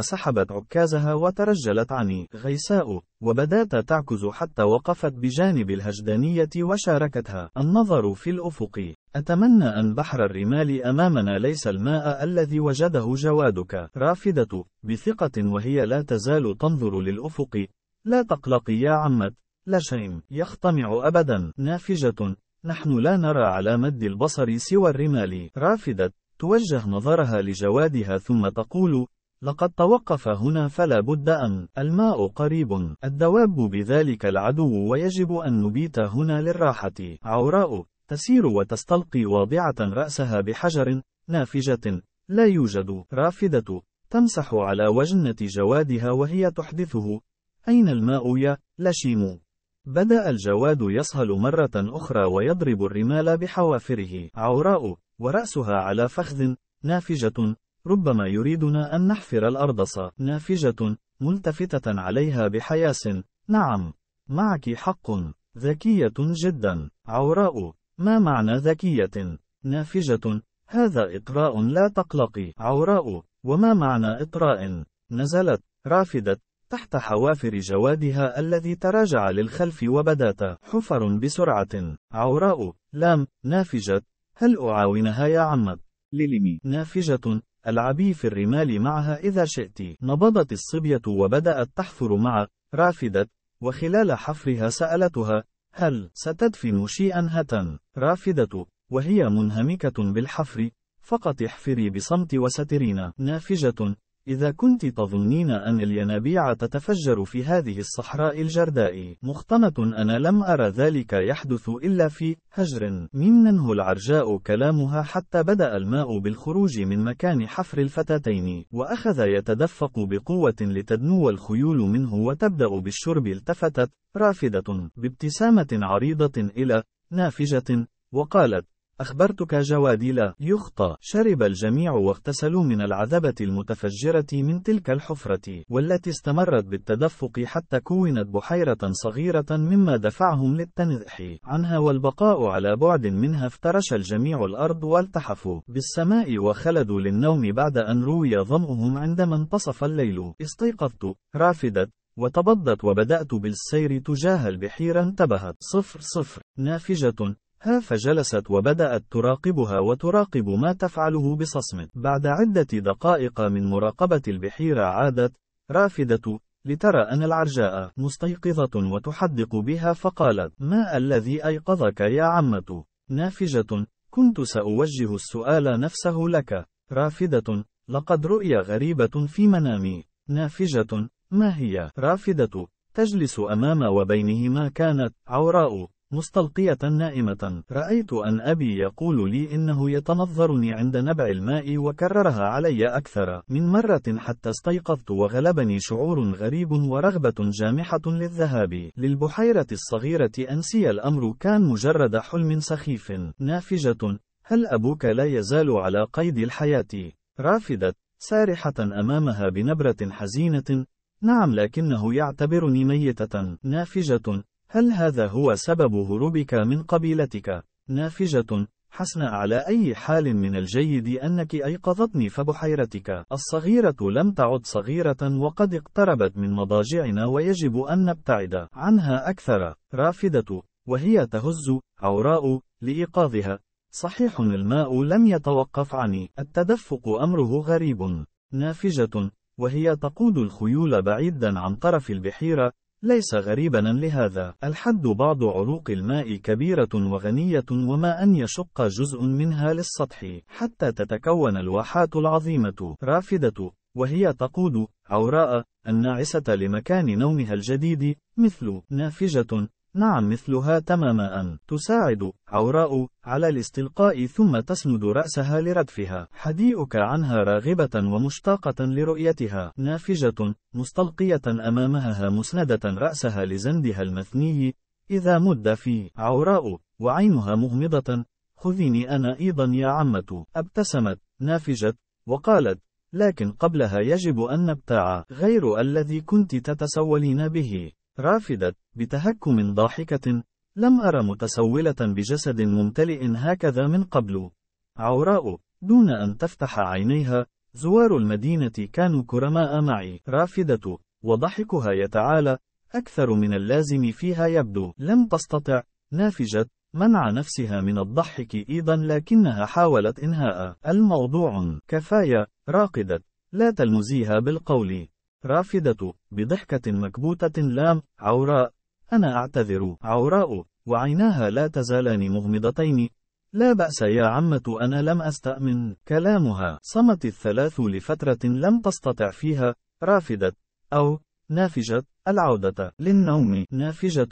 وسحبت عكازها وترجلت عني غيساء وبدات تعكز حتى وقفت بجانب الهجدانية وشاركتها النظر في الأفق أتمنى أن بحر الرمال أمامنا ليس الماء الذي وجده جوادك رافدة بثقة وهي لا تزال تنظر للأفق لا تقلقي يا عمت لا شيء يختمع أبدا نافجة نحن لا نرى على مد البصر سوى الرمال رافدة توجه نظرها لجوادها ثم تقول لقد توقف هنا فلا بد أن الماء قريب الدواب بذلك العدو ويجب أن نبيت هنا للراحة عوراء تسير وتستلقي واضعة رأسها بحجر نافجة لا يوجد رافدة تمسح على وجنة جوادها وهي تحدثه أين الماء يا لشيمو بدأ الجواد يصهل مرة أخرى ويضرب الرمال بحوافره عوراء ورأسها على فخذ نافجة ربما يريدنا أن نحفر الأرض نافجة ملتفتة عليها بحياس نعم معك حق ذكية جدا عوراء ما معنى ذكية نافجة هذا إطراء لا تقلقي عوراء وما معنى إطراء نزلت رافدت تحت حوافر جوادها الذي تراجع للخلف وبدات حفر بسرعة عوراء لام نافجة هل أعاونها يا عمت للمي نافجة العبي في الرمال معها إذا شئت. نبضت الصبية وبدأت تحفر مع رافدت، وخلال حفرها سألتها: هل ستدفن شيئا هتا؟ رافدة، وهي منهمكة بالحفر، فقط احفري بصمت وسترين. نافجة، إذا كنت تظنين أن الينابيع تتفجر في هذه الصحراء الجرداء، مختنة أنا لم أرى ذلك يحدث إلا في هجر، مننه العرجاء كلامها حتى بدأ الماء بالخروج من مكان حفر الفتاتين، وأخذ يتدفق بقوة لتدنو الخيول منه وتبدأ بالشرب التفتت، رافدة، بابتسامة عريضة إلى نافجة، وقالت: أخبرتك جوادي لا يخطى شرب الجميع واغتسلوا من العذبة المتفجرة من تلك الحفرة والتي استمرت بالتدفق حتى كونت بحيرة صغيرة مما دفعهم للتنزح عنها والبقاء على بعد منها افترش الجميع الأرض والتحفوا بالسماء وخلدوا للنوم بعد أن روي ظمئهم عندما انتصف الليل استيقظت رافدت وتبضت وبدأت بالسير تجاه البحيرة انتبهت صفر صفر نافجة ها فجلست وبدأت تراقبها وتراقب ما تفعله بصصم. بعد عدة دقائق من مراقبة البحيرة عادت، رافدة، لترى أن العرجاء مستيقظة وتحدق بها فقالت: ما الذي أيقظك يا عمة؟ نافجة، كنت سأوجه السؤال نفسه لك. رافدة، لقد رؤيا غريبة في منامي. نافجة، ما هي؟ رافدة، تجلس أمام وبينهما كانت عوراء. مستلقية نائمة رأيت أن أبي يقول لي إنه يتنظرني عند نبع الماء وكررها علي أكثر من مرة حتى استيقظت وغلبني شعور غريب ورغبة جامحة للذهاب للبحيرة الصغيرة أنسي الأمر كان مجرد حلم سخيف نافجة هل أبوك لا يزال على قيد الحياة رافدت سارحة أمامها بنبرة حزينة نعم لكنه يعتبرني ميتة نافجة هل هذا هو سبب هروبك من قبيلتك؟ نافجة حسن على أي حال من الجيد أنك أيقظتني فبحيرتك الصغيرة لم تعد صغيرة وقد اقتربت من مضاجعنا ويجب أن نبتعد عنها أكثر رافدة وهي تهز عوراء لإيقاظها صحيح الماء لم يتوقف عني التدفق أمره غريب نافجة وهي تقود الخيول بعيدا عن طرف البحيرة ليس غريبا لهذا الحد بعض عروق الماء كبيرة وغنية وما أن يشق جزء منها للسطح حتى تتكون الواحات العظيمة رافدة وهي تقود عوراء الناعسة لمكان نومها الجديد مثل نافجة نعم مثلها تماما تساعد عوراء على الاستلقاء ثم تسند رأسها لردفها حديئك عنها راغبة ومشتاقة لرؤيتها نافجة مستلقية أمامها مسندة رأسها لزندها المثني إذا مد في عوراء وعينها مغمضة خذيني أنا أيضا يا عمة ابتسمت نافجة وقالت لكن قبلها يجب أن نبتاع غير الذي كنت تتسولين به رافدت بتهكم ضاحكة لم أر متسولة بجسد ممتلئ هكذا من قبل عوراء دون أن تفتح عينيها زوار المدينة كانوا كرماء معي رافدة وضحكها يتعالى أكثر من اللازم فيها يبدو لم تستطع نافجة منع نفسها من الضحك أيضا لكنها حاولت إنهاء الموضوع كفاية راقدة لا تلمزيها بالقول رافضة بضحكة مكبوتة لام عوراء أنا أعتذر عوراء وعيناها لا تزالان مغمضتين لا بأس يا عمة أنا لم أستأمن كلامها صمت الثلاث لفترة لم تستطع فيها رافضة أو نافجة العودة للنوم نافجة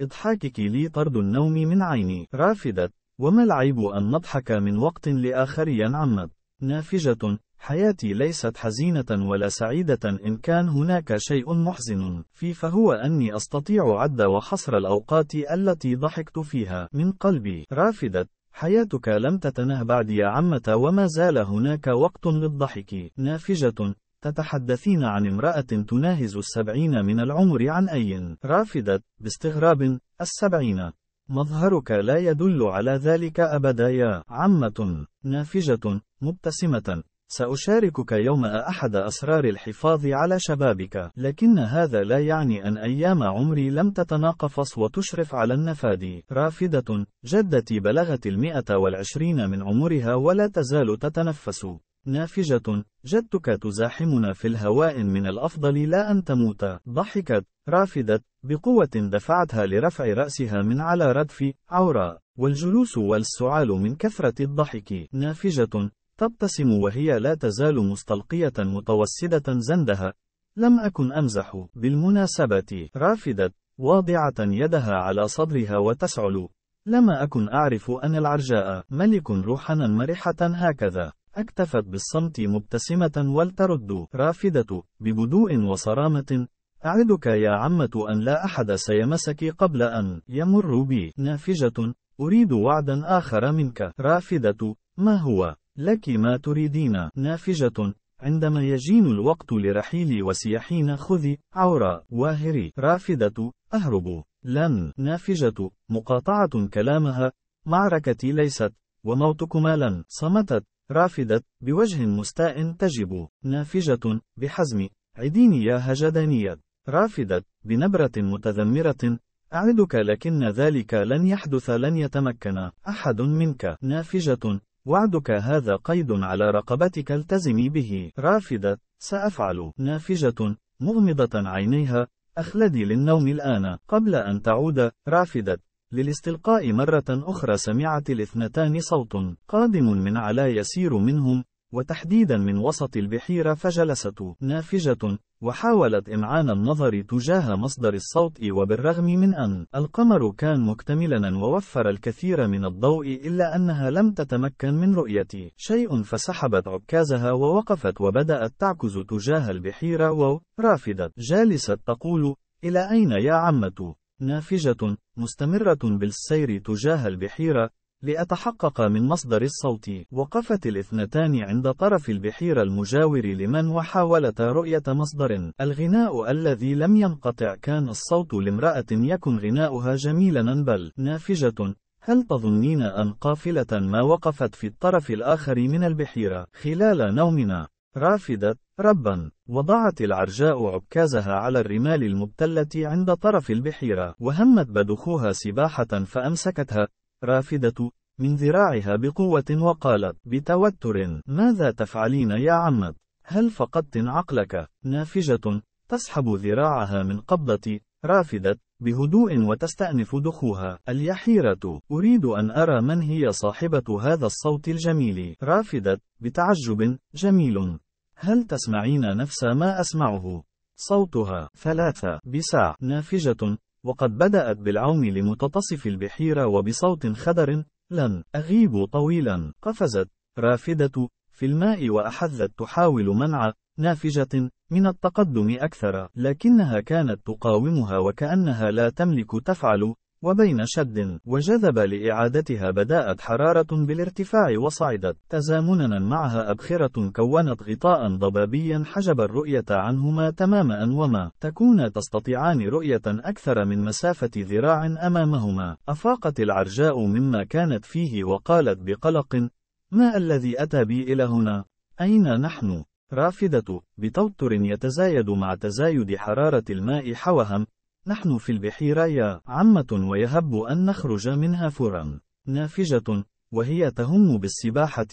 إضحاكك لي طرد النوم من عيني رافضة وما العيب أن نضحك من وقت لآخر يا عمة نافجة حياتي ليست حزينة ولا سعيدة إن كان هناك شيء محزن في فهو أني أستطيع عد وحصر الأوقات التي ضحكت فيها من قلبي رافدة حياتك لم تتنه بعد يا عمة وما زال هناك وقت للضحك نافجة تتحدثين عن امرأة تناهز السبعين من العمر عن أي رافدة باستغراب السبعين مظهرك لا يدل على ذلك أبدا يا عمة نافجة مبتسمة سأشاركك يوم أحد أسرار الحفاظ على شبابك، لكن هذا لا يعني أن أيام عمري لم تتناقفص وتشرف على النفاد. رافدة، جدتي بلغت المئة والعشرين من عمرها ولا تزال تتنفس. نافجة، جدتك تزاحمنا في الهواء من الأفضل لا أن تموت. ضحكت، رافدت، بقوة دفعتها لرفع رأسها من على ردف عوراء. والجلوس والسعال من كثرة الضحك. نافجة، تبتسم وهي لا تزال مستلقية متوسدة زندها. لم أكن أمزح. بالمناسبة، رافدت، واضعة يدها على صدرها وتسعل. لم أكن أعرف أن العرجاء ملك روحنا مرحة هكذا. اكتفت بالصمت مبتسمة ولترد. رافدة، ببدوء وصرامة، أعدك يا عمة أن لا أحد سيمسك قبل أن يمر بي. نافجة، أريد وعدا آخر منك. رافدة، ما هو؟ لك ما تريدين نافجة عندما يجين الوقت لرحيلي وسياحين خذي عورة واهري رافدة أهرب لن نافجة مقاطعة كلامها معركتي ليست وموتكما لن صمتت رافدة بوجه مستاء تجب نافجة بحزم عديني يا هجدانية رافدة بنبرة متذمرة أعدك لكن ذلك لن يحدث لن يتمكن أحد منك نافجة وعدك هذا قيد على رقبتك التزمي به رافدة سأفعل نافجة مغمضة عينيها أخلدي للنوم الآن قبل أن تعود رافدة للاستلقاء مرة أخرى سمعت الاثنتان صوت قادم من على يسير منهم وتحديدا من وسط البحيرة فجلست نافجة وحاولت إمعان النظر تجاه مصدر الصوت وبالرغم من أن القمر كان مكتملا ووفر الكثير من الضوء إلا أنها لم تتمكن من رؤية شيء فسحبت عكازها ووقفت وبدأت تعكز تجاه البحيرة ورافدت جالسة تقول إلى أين يا عمة؟ نافجة مستمرة بالسير تجاه البحيرة لأتحقق من مصدر الصوت. وقفت الاثنتان عند طرف البحيرة المجاور لمن وحاولتا رؤية مصدر. الغناء الذي لم ينقطع كان الصوت لامرأة يكن غناؤها جميلا بل نافجة. هل تظنين أن قافلة ما وقفت في الطرف الآخر من البحيرة خلال نومنا؟ رافدت ربا وضعت العرجاء عكازها على الرمال المبتلة عند طرف البحيرة وهمت بدخوها سباحة فأمسكتها رافدة من ذراعها بقوة وقالت بتوتر ماذا تفعلين يا عمت هل فقدت عقلك نافجة تسحب ذراعها من قبضتي رافدة بهدوء وتستأنف دخوها اليحيرة أريد أن أرى من هي صاحبة هذا الصوت الجميل رافدة بتعجب جميل هل تسمعين نفس ما أسمعه صوتها ثلاثة بساع نافجة وقد بدأت بالعوم لمتتصف البحيرة وبصوت خدر لن أغيب طويلا قفزت رافدة في الماء وأحذت تحاول منع نافجة من التقدم أكثر لكنها كانت تقاومها وكأنها لا تملك تفعل وبين شد وجذب لإعادتها بدأت حرارة بالارتفاع وصعدت تزامنا معها أبخرة كونت غطاء ضبابيا حجب الرؤية عنهما تماما وما تكون تستطيعان رؤية أكثر من مسافة ذراع أمامهما أفاقت العرجاء مما كانت فيه وقالت بقلق ما الذي أتى بي إلى هنا؟ أين نحن؟ رافدة بتوتر يتزايد مع تزايد حرارة الماء حوهم نحن في البحيرة يا عمة ويهب أن نخرج منها فورا نافجة وهي تهم بالسباحة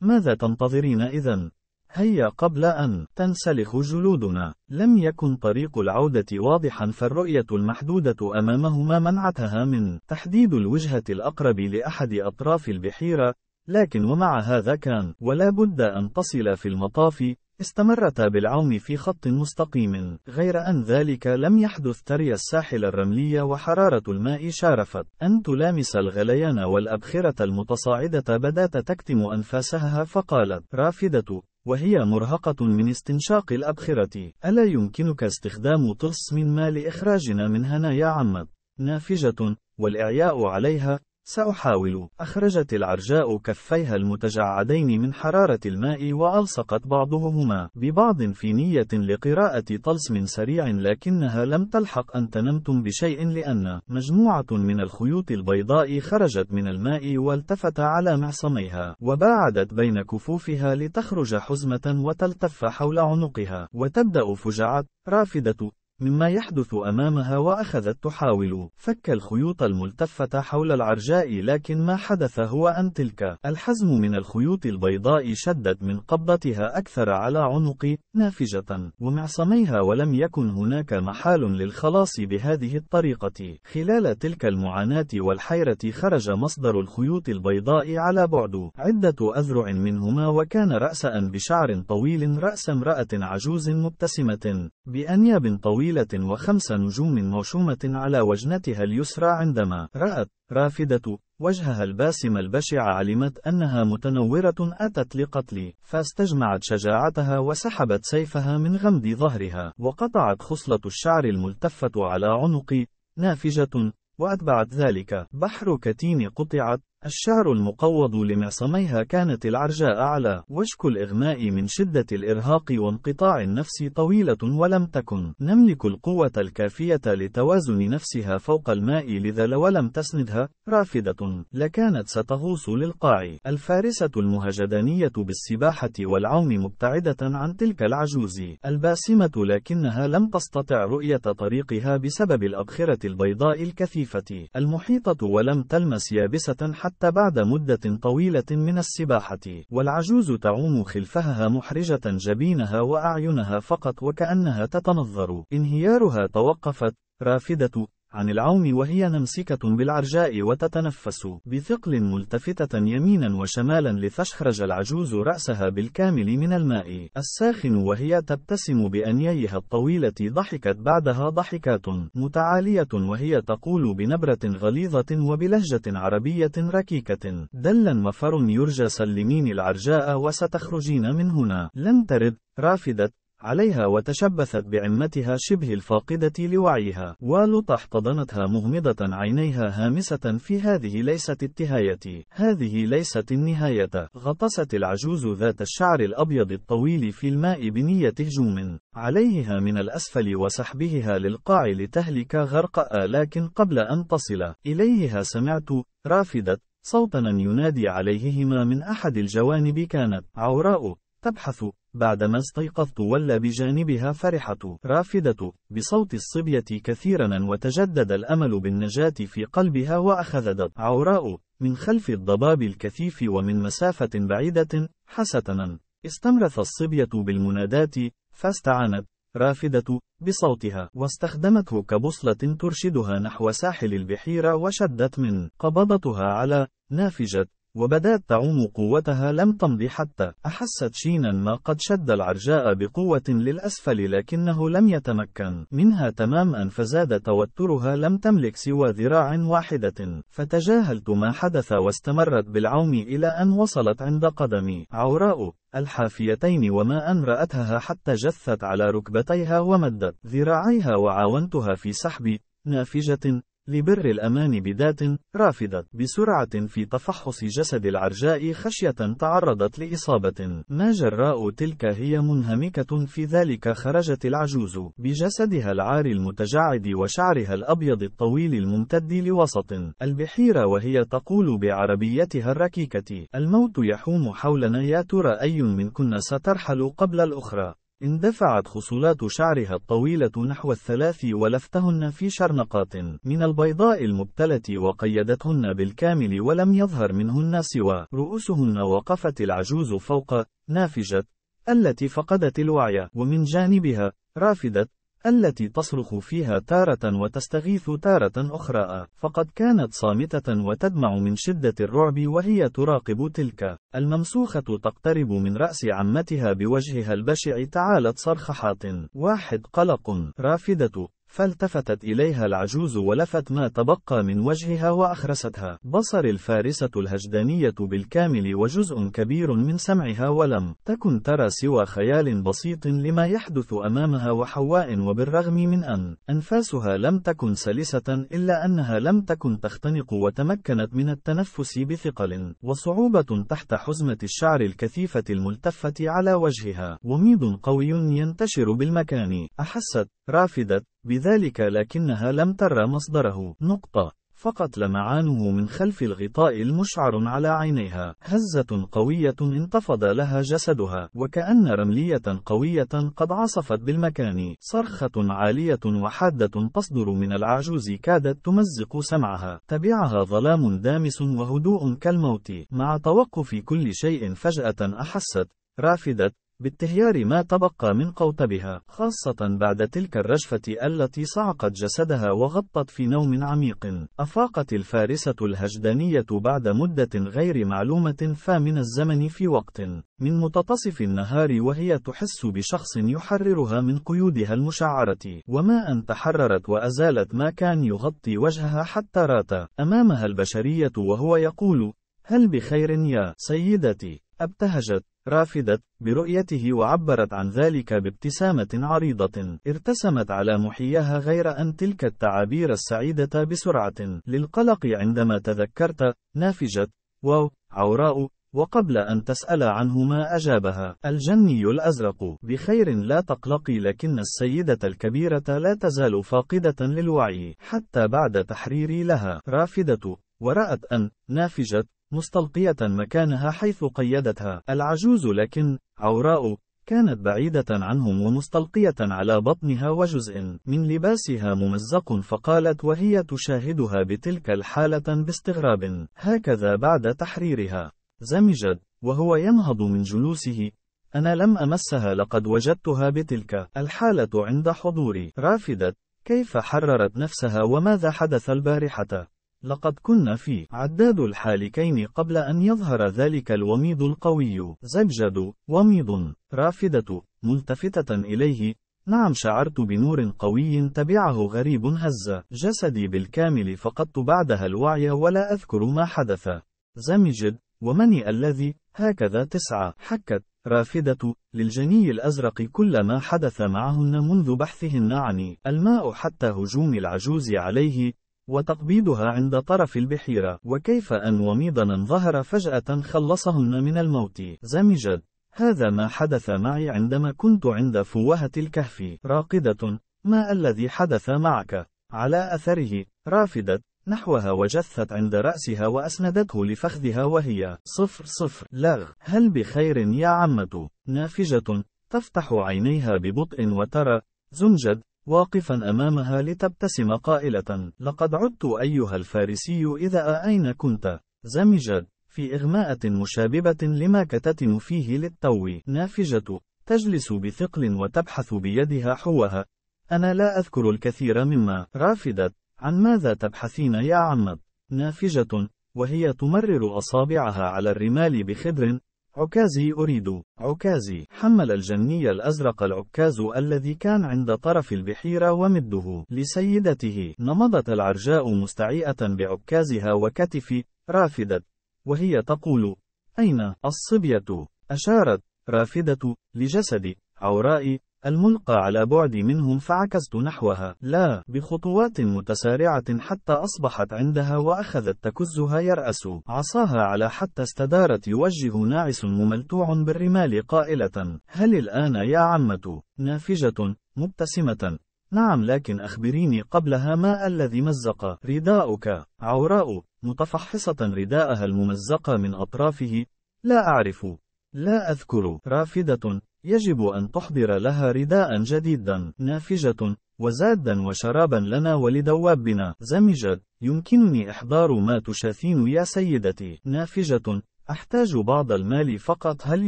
ماذا تنتظرين إذا؟ هيا قبل أن تنسلخ جلودنا لم يكن طريق العودة واضحا فالرؤية المحدودة أمامهما منعتها من تحديد الوجهة الأقرب لأحد أطراف البحيرة لكن ومع هذا كان ولا بد أن تصل في المطاف استمرتا بالعوم في خط مستقيم، غير أن ذلك لم يحدث تري الساحل الرملي وحرارة الماء شارفت أن تلامس الغليان والأبخرة المتصاعدة بدأت تكتم أنفاسها فقالت: رافدة، وهي مرهقة من استنشاق الأبخرة، ألا يمكنك استخدام طلس من ما لإخراجنا من هنا يا عمت؟ نافجة، والإعياء عليها، سأحاول. أخرجت العرجاء كفيها المتجعدين من حرارة الماء وألصقت بعضهما ببعض في نية لقراءة طلسم سريع لكنها لم تلحق أن تنمتم بشيء لأن مجموعة من الخيوط البيضاء خرجت من الماء والتفت على معصميها وباعدت بين كفوفها لتخرج حزمة وتلتف حول عنقها وتبدأ فجعت رافدة مما يحدث أمامها وأخذت تحاول فك الخيوط الملتفة حول العرجاء لكن ما حدث هو أن تلك الحزم من الخيوط البيضاء شدت من قبضتها أكثر على عنقي نافجة ومعصميها ولم يكن هناك محال للخلاص بهذه الطريقة خلال تلك المعاناة والحيرة خرج مصدر الخيوط البيضاء على بعد عدة أذرع منهما وكان رأسا بشعر طويل رأس امرأة عجوز مبتسمة بأنياب طويل طويلة وخمس نجوم موشومة على وجنتها اليسرى عندما رأت رافدة وجهها الباسم البشع علمت أنها متنورة أتت لقتلي فاستجمعت شجاعتها وسحبت سيفها من غمد ظهرها وقطعت خصلة الشعر الملتفة على عنقي نافجة وأتبعت ذلك بحر كتين قطعت الشعر المقوض لمعصميها كانت العرجاء أعلى، وشك الإغماء من شدة الإرهاق وانقطاع النفس طويلة ولم تكن نملك القوة الكافية لتوازن نفسها فوق الماء لذا لو لم تسندها رافدة لكانت ستغوص للقاع. الفارسة المهجدانية بالسباحة والعوم مبتعدة عن تلك العجوز الباسمة لكنها لم تستطع رؤية طريقها بسبب الأبخرة البيضاء الكثيفة المحيطة ولم تلمس يابسة حتى حتى بعد مدة طويلة من السباحة والعجوز تعوم خلفها محرجة جبينها وأعينها فقط وكأنها تتنظر انهيارها توقفت رافدة عن العوم وهي نمسكة بالعرجاء وتتنفس بثقل ملتفتة يمينا وشمالا لتشخرج العجوز رأسها بالكامل من الماء الساخن وهي تبتسم بأنييها الطويلة ضحكت بعدها ضحكات متعالية وهي تقول بنبرة غليظة وبلهجة عربية ركيكة دلا مفر يرجى سلمين العرجاء وستخرجين من هنا لم ترد رافدت عليها وتشبثت بعمتها شبه الفاقدة لوعيها، والوط احتضنتها مغمضة عينيها هامسة في هذه ليست التهاية هذه ليست النهاية، غطست العجوز ذات الشعر الأبيض الطويل في الماء بنية هجوم، عليها من الأسفل وسحبها للقاع لتهلك غرقاء لكن قبل أن تصل إليها سمعت رافدت صوتا ينادي عليهما من أحد الجوانب كانت عوراء تبحث بعدما استيقظت ولا بجانبها فرحة رافدة بصوت الصبية كثيرا وتجدد الأمل بالنجاة في قلبها وأخذت عوراء من خلف الضباب الكثيف ومن مسافة بعيدة حسنا استمرث الصبية بالمنادات فاستعانت رافدة بصوتها واستخدمته كبصلة ترشدها نحو ساحل البحيرة وشدت من قبضتها على نافجة وبدات تعوم قوتها لم تمض حتى أحست شينا ما قد شد العرجاء بقوة للأسفل لكنه لم يتمكن منها تماما فزاد توترها لم تملك سوى ذراع واحدة فتجاهلت ما حدث واستمرت بالعوم إلى أن وصلت عند قدمي عوراء الحافيتين وما أن رأتها حتى جثت على ركبتيها ومدت ذراعيها وعاونتها في سحب نافجة لبر الأمان بذات رافضت بسرعة في تفحص جسد العرجاء خشية تعرضت لإصابة ما جراء تلك هي منهمكة في ذلك خرجت العجوز بجسدها العار المتجعد وشعرها الأبيض الطويل الممتد لوسط البحيرة وهي تقول بعربيتها الركيكة الموت يحوم حولنا يا ترى أي منكن سترحل قبل الأخرى اندفعت خصلات شعرها الطويلة نحو الثلاث ولفتهن في شرنقات من البيضاء المبتلة وقيدتهن بالكامل ولم يظهر منهن سوى رؤوسهن وقفت العجوز فوق نافجة التي فقدت الوعي ومن جانبها رافدت التي تصرخ فيها تارة وتستغيث تارة أخرى، فقد كانت صامتة وتدمع من شدة الرعب وهي تراقب تلك. الممسوخة تقترب من رأس عمتها بوجهها البشع تعالت صرخحات واحد قلق، رافدة، فالتفتت إليها العجوز ولفت ما تبقى من وجهها وأخرستها بصر الفارسة الهجدانية بالكامل وجزء كبير من سمعها ولم تكن ترى سوى خيال بسيط لما يحدث أمامها وحواء وبالرغم من أن أنفاسها لم تكن سلسة إلا أنها لم تكن تختنق وتمكنت من التنفس بثقل وصعوبة تحت حزمة الشعر الكثيفة الملتفة على وجهها وميض قوي ينتشر بالمكان أحست رافدت بذلك لكنها لم تر مصدره نقطة فقط لمعانه من خلف الغطاء المشعر على عينيها هزة قوية انتفض لها جسدها وكأن رملية قوية قد عصفت بالمكان صرخة عالية وحادة تصدر من العجوز كادت تمزق سمعها تبعها ظلام دامس وهدوء كالموت مع توقف كل شيء فجأة أحست رافدت بالتهيار ما تبقى من قوتبها خاصة بعد تلك الرجفة التي صعقت جسدها وغطت في نوم عميق. أفاقت الفارسة الهجدانية بعد مدة غير معلومة فمن الزمن في وقت من متتصف النهار وهي تحس بشخص يحررها من قيودها المشعرة، وما أن تحررت وأزالت ما كان يغطي وجهها حتى رات أمامها البشرية وهو يقول: هل بخير يا سيدتي؟ ابتهجت رافدت برؤيته وعبرت عن ذلك بابتسامة عريضة ارتسمت على محياها غير أن تلك التعابير السعيدة بسرعة للقلق عندما تذكرت نافجت واو عوراء وقبل أن تسأل عنه ما أجابها الجني الأزرق بخير لا تقلقي لكن السيدة الكبيرة لا تزال فاقدة للوعي حتى بعد تحريري لها رافدة ورأت أن نافجت مستلقية مكانها حيث قيدتها العجوز لكن عوراء كانت بعيدة عنهم ومستلقية على بطنها وجزء من لباسها ممزق فقالت وهي تشاهدها بتلك الحالة باستغراب هكذا بعد تحريرها زمجت وهو ينهض من جلوسه أنا لم أمسها لقد وجدتها بتلك الحالة عند حضوري رافدت كيف حررت نفسها وماذا حدث البارحة لقد كنا في عداد الحالكين قبل أن يظهر ذلك الوميض القوي زجد وميض رافدة ملتفتة إليه نعم شعرت بنور قوي تبعه غريب هز جسدي بالكامل فقدت بعدها الوعي ولا أذكر ما حدث زمجد ومني الذي هكذا تسعة حكت رافدة للجني الأزرق كل ما حدث معهن منذ بحثهن عني الماء حتى هجوم العجوز عليه وتقبيضها عند طرف البحيرة وكيف أن وميضنا ظهر فجأة خلصهن من الموت زمجد، هذا ما حدث معي عندما كنت عند فوهة الكهف راقدة ما الذي حدث معك على أثره رافدت نحوها وجثت عند رأسها وأسندته لفخذها وهي صفر صفر لغ هل بخير يا عمة نافجة تفتح عينيها ببطء وترى زنجد واقفا أمامها لتبتسم قائلة لقد عدت أيها الفارسي إذا أين كنت زمجت في إغماءة مشاببة لما كتتن فيه للتو نافجة تجلس بثقل وتبحث بيدها حوها أنا لا أذكر الكثير مما رافدت عن ماذا تبحثين يا عمت نافجة وهي تمرر أصابعها على الرمال بخدر عكازي أريد، عكازي، حمل الجني الأزرق العكاز الذي كان عند طرف البحيرة ومده لسيدته، نمضت العرجاء مستعيئة بعكازها وكتف رافدت، وهي تقول: أين الصبية؟ أشارت، رافدة، لجسد عورائي، الملقى على بعد منهم فعكست نحوها، لا، بخطوات متسارعة حتى أصبحت عندها وأخذت تكزها يرأس، عصاها على حتى استدارت يوجه ناعس مملتوع بالرمال قائلة: هل الآن يا عمة؟ نافجة، مبتسمة، نعم لكن أخبريني قبلها ما الذي مزق رداؤك عوراء متفحصة رداءها الممزق من أطرافه لا أعرف لا أذكر رافدة يجب أن تحضر لها رداء جديدا، نافجة، وزادا وشرابا لنا ولدوابنا، زمجت، يمكنني إحضار ما تشاثين يا سيدتي، نافجة، أحتاج بعض المال فقط هل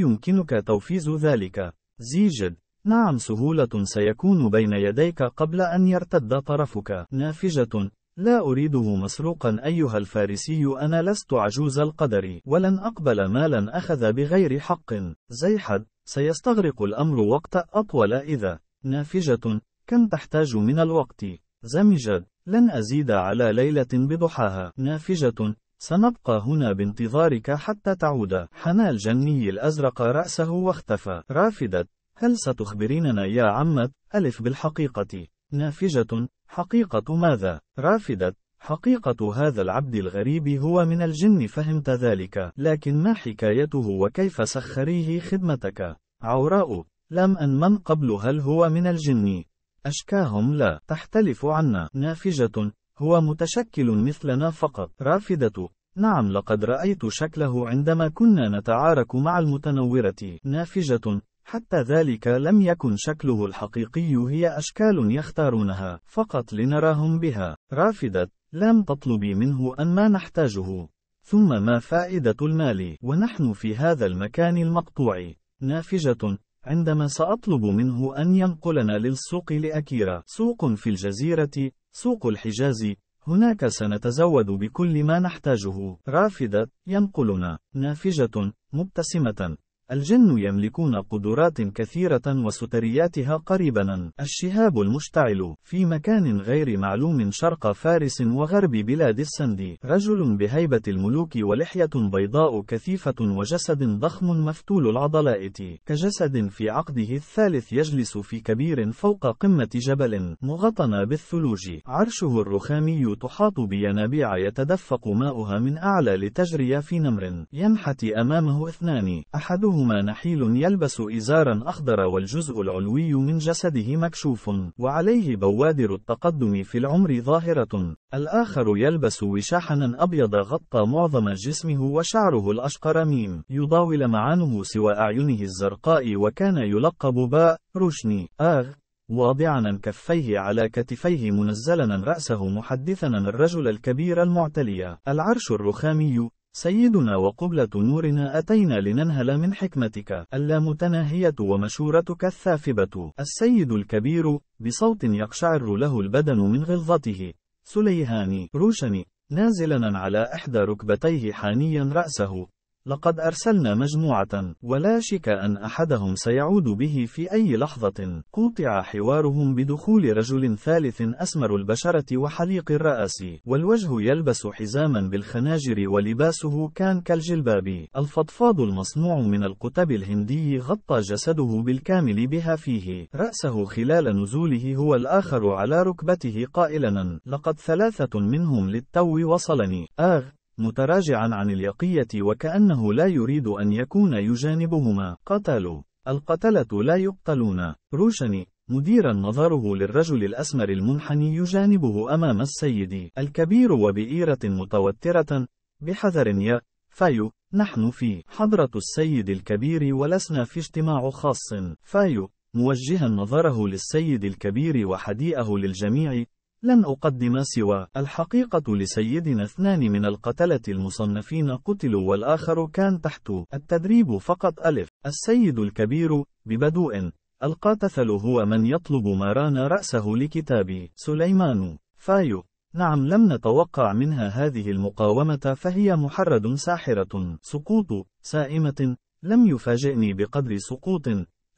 يمكنك توفيز ذلك؟ زيجد، نعم سهولة سيكون بين يديك قبل أن يرتد طرفك، نافجة، لا أريده مسروقا أيها الفارسي أنا لست عجوز القدر ولن أقبل مالا أخذ بغير حق زيحد سيستغرق الأمر وقت أطول إذا نافجة كم تحتاج من الوقت زمجد لن أزيد على ليلة بضحاها نافجة سنبقى هنا بانتظارك حتى تعود حنى الجني الأزرق رأسه واختفى رافدت هل ستخبريننا يا عمت ألف بالحقيقة نافجة حقيقة ماذا؟ رافدت حقيقة هذا العبد الغريب هو من الجن فهمت ذلك لكن ما حكايته وكيف سخريه خدمتك؟ عوراء لم أن من قبل هل هو من الجن؟ أشكاهم لا تختلف عنا نافجة هو متشكل مثلنا فقط رافدة نعم لقد رأيت شكله عندما كنا نتعارك مع المتنورة نافجة حتى ذلك لم يكن شكله الحقيقي هي أشكال يختارونها فقط لنراهم بها رافدت لم تطلبي منه أن ما نحتاجه ثم ما فائدة المال ونحن في هذا المكان المقطوع نافجة عندما سأطلب منه أن ينقلنا للسوق لأكيرا سوق في الجزيرة سوق الحجاز هناك سنتزود بكل ما نحتاجه رافدة ينقلنا نافجة مبتسمة الجن يملكون قدرات كثيرة وسترياتها قريبا الشهاب المشتعل في مكان غير معلوم شرق فارس وغرب بلاد السند رجل بهيبة الملوك ولحية بيضاء كثيفة وجسد ضخم مفتول العضلات كجسد في عقده الثالث يجلس في كبير فوق قمة جبل مغطى بالثلوج عرشه الرخامي تحاط بينابيع يتدفق ماؤها من أعلى لتجري في نمر ينحت أمامه اثنان أحدهما أحدهما نحيل يلبس إزارا أخضر والجزء العلوي من جسده مكشوف وعليه بوادر التقدم في العمر ظاهرة الآخر يلبس وشاحنا أبيض غطى معظم جسمه وشعره الأشقر ميم يضاول معانه سوى أعينه الزرقاء وكان يلقب باء روشني آغ واضعا كفيه على كتفيه منزلا رأسه محدثا الرجل الكبير المعتلي العرش الرخامي سيدنا وقبلة نورنا أتينا لننهل من حكمتك اللامتناهية ومشورتك الثافبة السيد الكبير بصوت يقشعر له البدن من غلظته سليهاني روشني نازلا على إحدى ركبتيه حانيا رأسه لقد أرسلنا مجموعة، ولا شك أن أحدهم سيعود به في أي لحظة. قطع حوارهم بدخول رجل ثالث أسمر البشرة وحليق الرأس، والوجه يلبس حزاما بالخناجر ولباسه كان كالجلباب. الفضفاض المصنوع من القطب الهندي غطى جسده بالكامل بها فيه. رأسه خلال نزوله هو الآخر على ركبته قائلا: لقد ثلاثة منهم للتو وصلني. آغ. متراجعا عن اليقية وكأنه لا يريد أن يكون يجانبهما قتلوا القتلة لا يقتلون روشني مديرا نظره للرجل الأسمر المنحني يجانبه أمام السيد الكبير وبئيرة متوترة بحذر يا فايو نحن في حضرة السيد الكبير ولسنا في اجتماع خاص فايو موجها نظره للسيد الكبير وحديئه للجميع لن أقدم سوى الحقيقة لسيدنا اثنان من القتلة المصنفين قتلوا والآخر كان تحت التدريب فقط ألف السيد الكبير ببدوء القاتثل هو من يطلب ماران رأسه لكتاب سليمان فايو نعم لم نتوقع منها هذه المقاومة فهي محرد ساحرة سقوط سائمة لم يفاجئني بقدر سقوط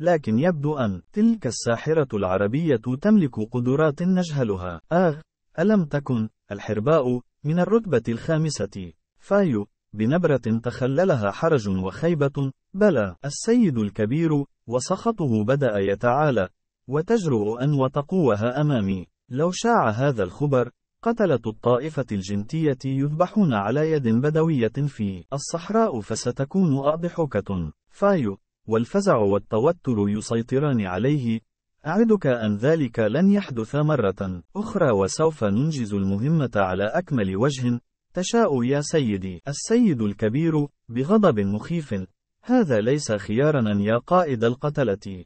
لكن يبدو أن تلك الساحرة العربية تملك قدرات نجهلها. آه، ألم تكن الحرباء من الرتبة الخامسة. فايو بنبرة تخللها حرج وخيبة، بلى السيد الكبير، وسخطه بدأ يتعالى، وتجرؤ أن وتقوها أمامي. لو شاع هذا الخبر، قتلة الطائفة الجنتية يذبحون على يد بدوية في الصحراء فستكون أضحكة. فايو والفزع والتوتر يسيطران عليه أعدك أن ذلك لن يحدث مرة أخرى وسوف ننجز المهمة على أكمل وجه تشاء يا سيدي السيد الكبير بغضب مخيف هذا ليس خيارنا يا قائد القتلة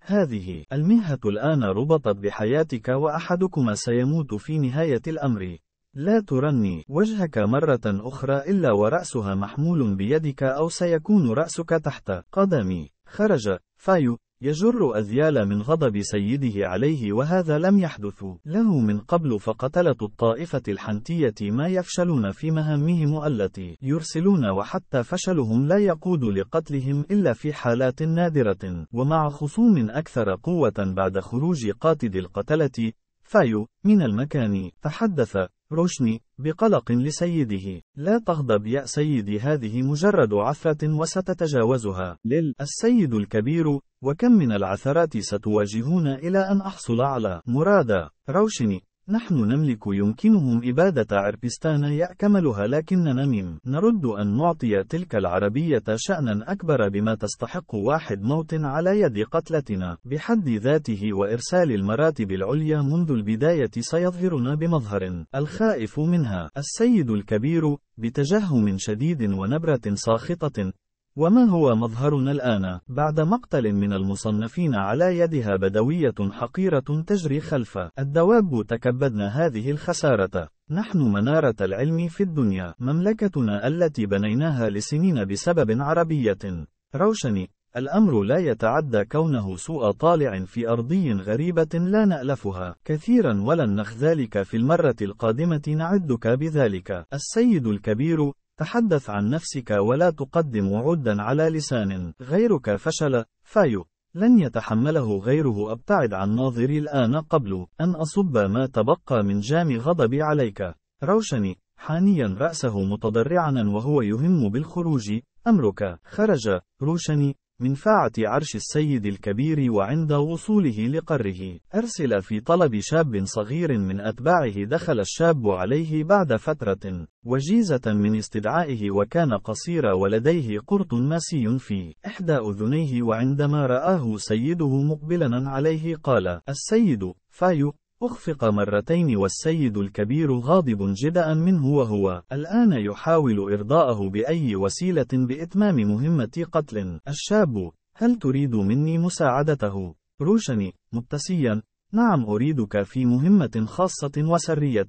هذه المهة الآن ربطت بحياتك وأحدكما سيموت في نهاية الأمر لا ترني وجهك مرة أخرى إلا ورأسها محمول بيدك أو سيكون رأسك تحت قدمي. خرج فايو يجر أذيال من غضب سيده عليه وهذا لم يحدث له من قبل فقتلة الطائفة الحنتية ما يفشلون في مهامهم التي يرسلون وحتى فشلهم لا يقود لقتلهم إلا في حالات نادرة ومع خصوم أكثر قوة بعد خروج قاتد القتلة فايو من المكان تحدث روشني بقلق لسيده لا تغضب يا سيدي هذه مجرد عثرة وستتجاوزها لل السيد الكبير وكم من العثرات ستواجهون إلى أن أحصل على مرادة روشني نحن نملك يمكنهم إبادة عربستان يأكملها لكننا مم نرد أن نعطي تلك العربية شأنا أكبر بما تستحق واحد موت على يد قتلتنا بحد ذاته وإرسال المراتب العليا منذ البداية سيظهرنا بمظهر الخائف منها السيد الكبير بتجهم شديد ونبرة ساخطة وما هو مظهرنا الآن؟ بعد مقتل من المصنفين على يدها بدوية حقيرة تجري خلف الدواب تكبدنا هذه الخسارة. نحن منارة العلم في الدنيا، مملكتنا التي بنيناها لسنين بسبب عربية. روشني، الأمر لا يتعدى كونه سوء طالع في أرضي غريبة لا نألفها كثيرا ولن نخذلك في المرة القادمة نعدك بذلك السيد الكبير تحدث عن نفسك ولا تقدم عدا على لسان غيرك فشل فايو لن يتحمله غيره أبتعد عن ناظري الآن قبل أن أصب ما تبقى من جام غضبي عليك روشني حانيا رأسه متضرعا وهو يهم بالخروج أمرك خرج روشني من فاعة عرش السيد الكبير وعند وصوله لقره، أرسل في طلب شاب صغير من أتباعه دخل الشاب عليه بعد فترة، وجيزة من استدعائه وكان قصير ولديه قرط ماسي في إحدى أذنيه وعندما رآه سيده مقبلا عليه قال: السيد، فايو، أخفق مرتين والسيد الكبير غاضب جدأ منه وهو الآن يحاول إرضاءه بأي وسيلة بإتمام مهمة قتل الشاب هل تريد مني مساعدته؟ روشني مبتسيا نعم أريدك في مهمة خاصة وسرية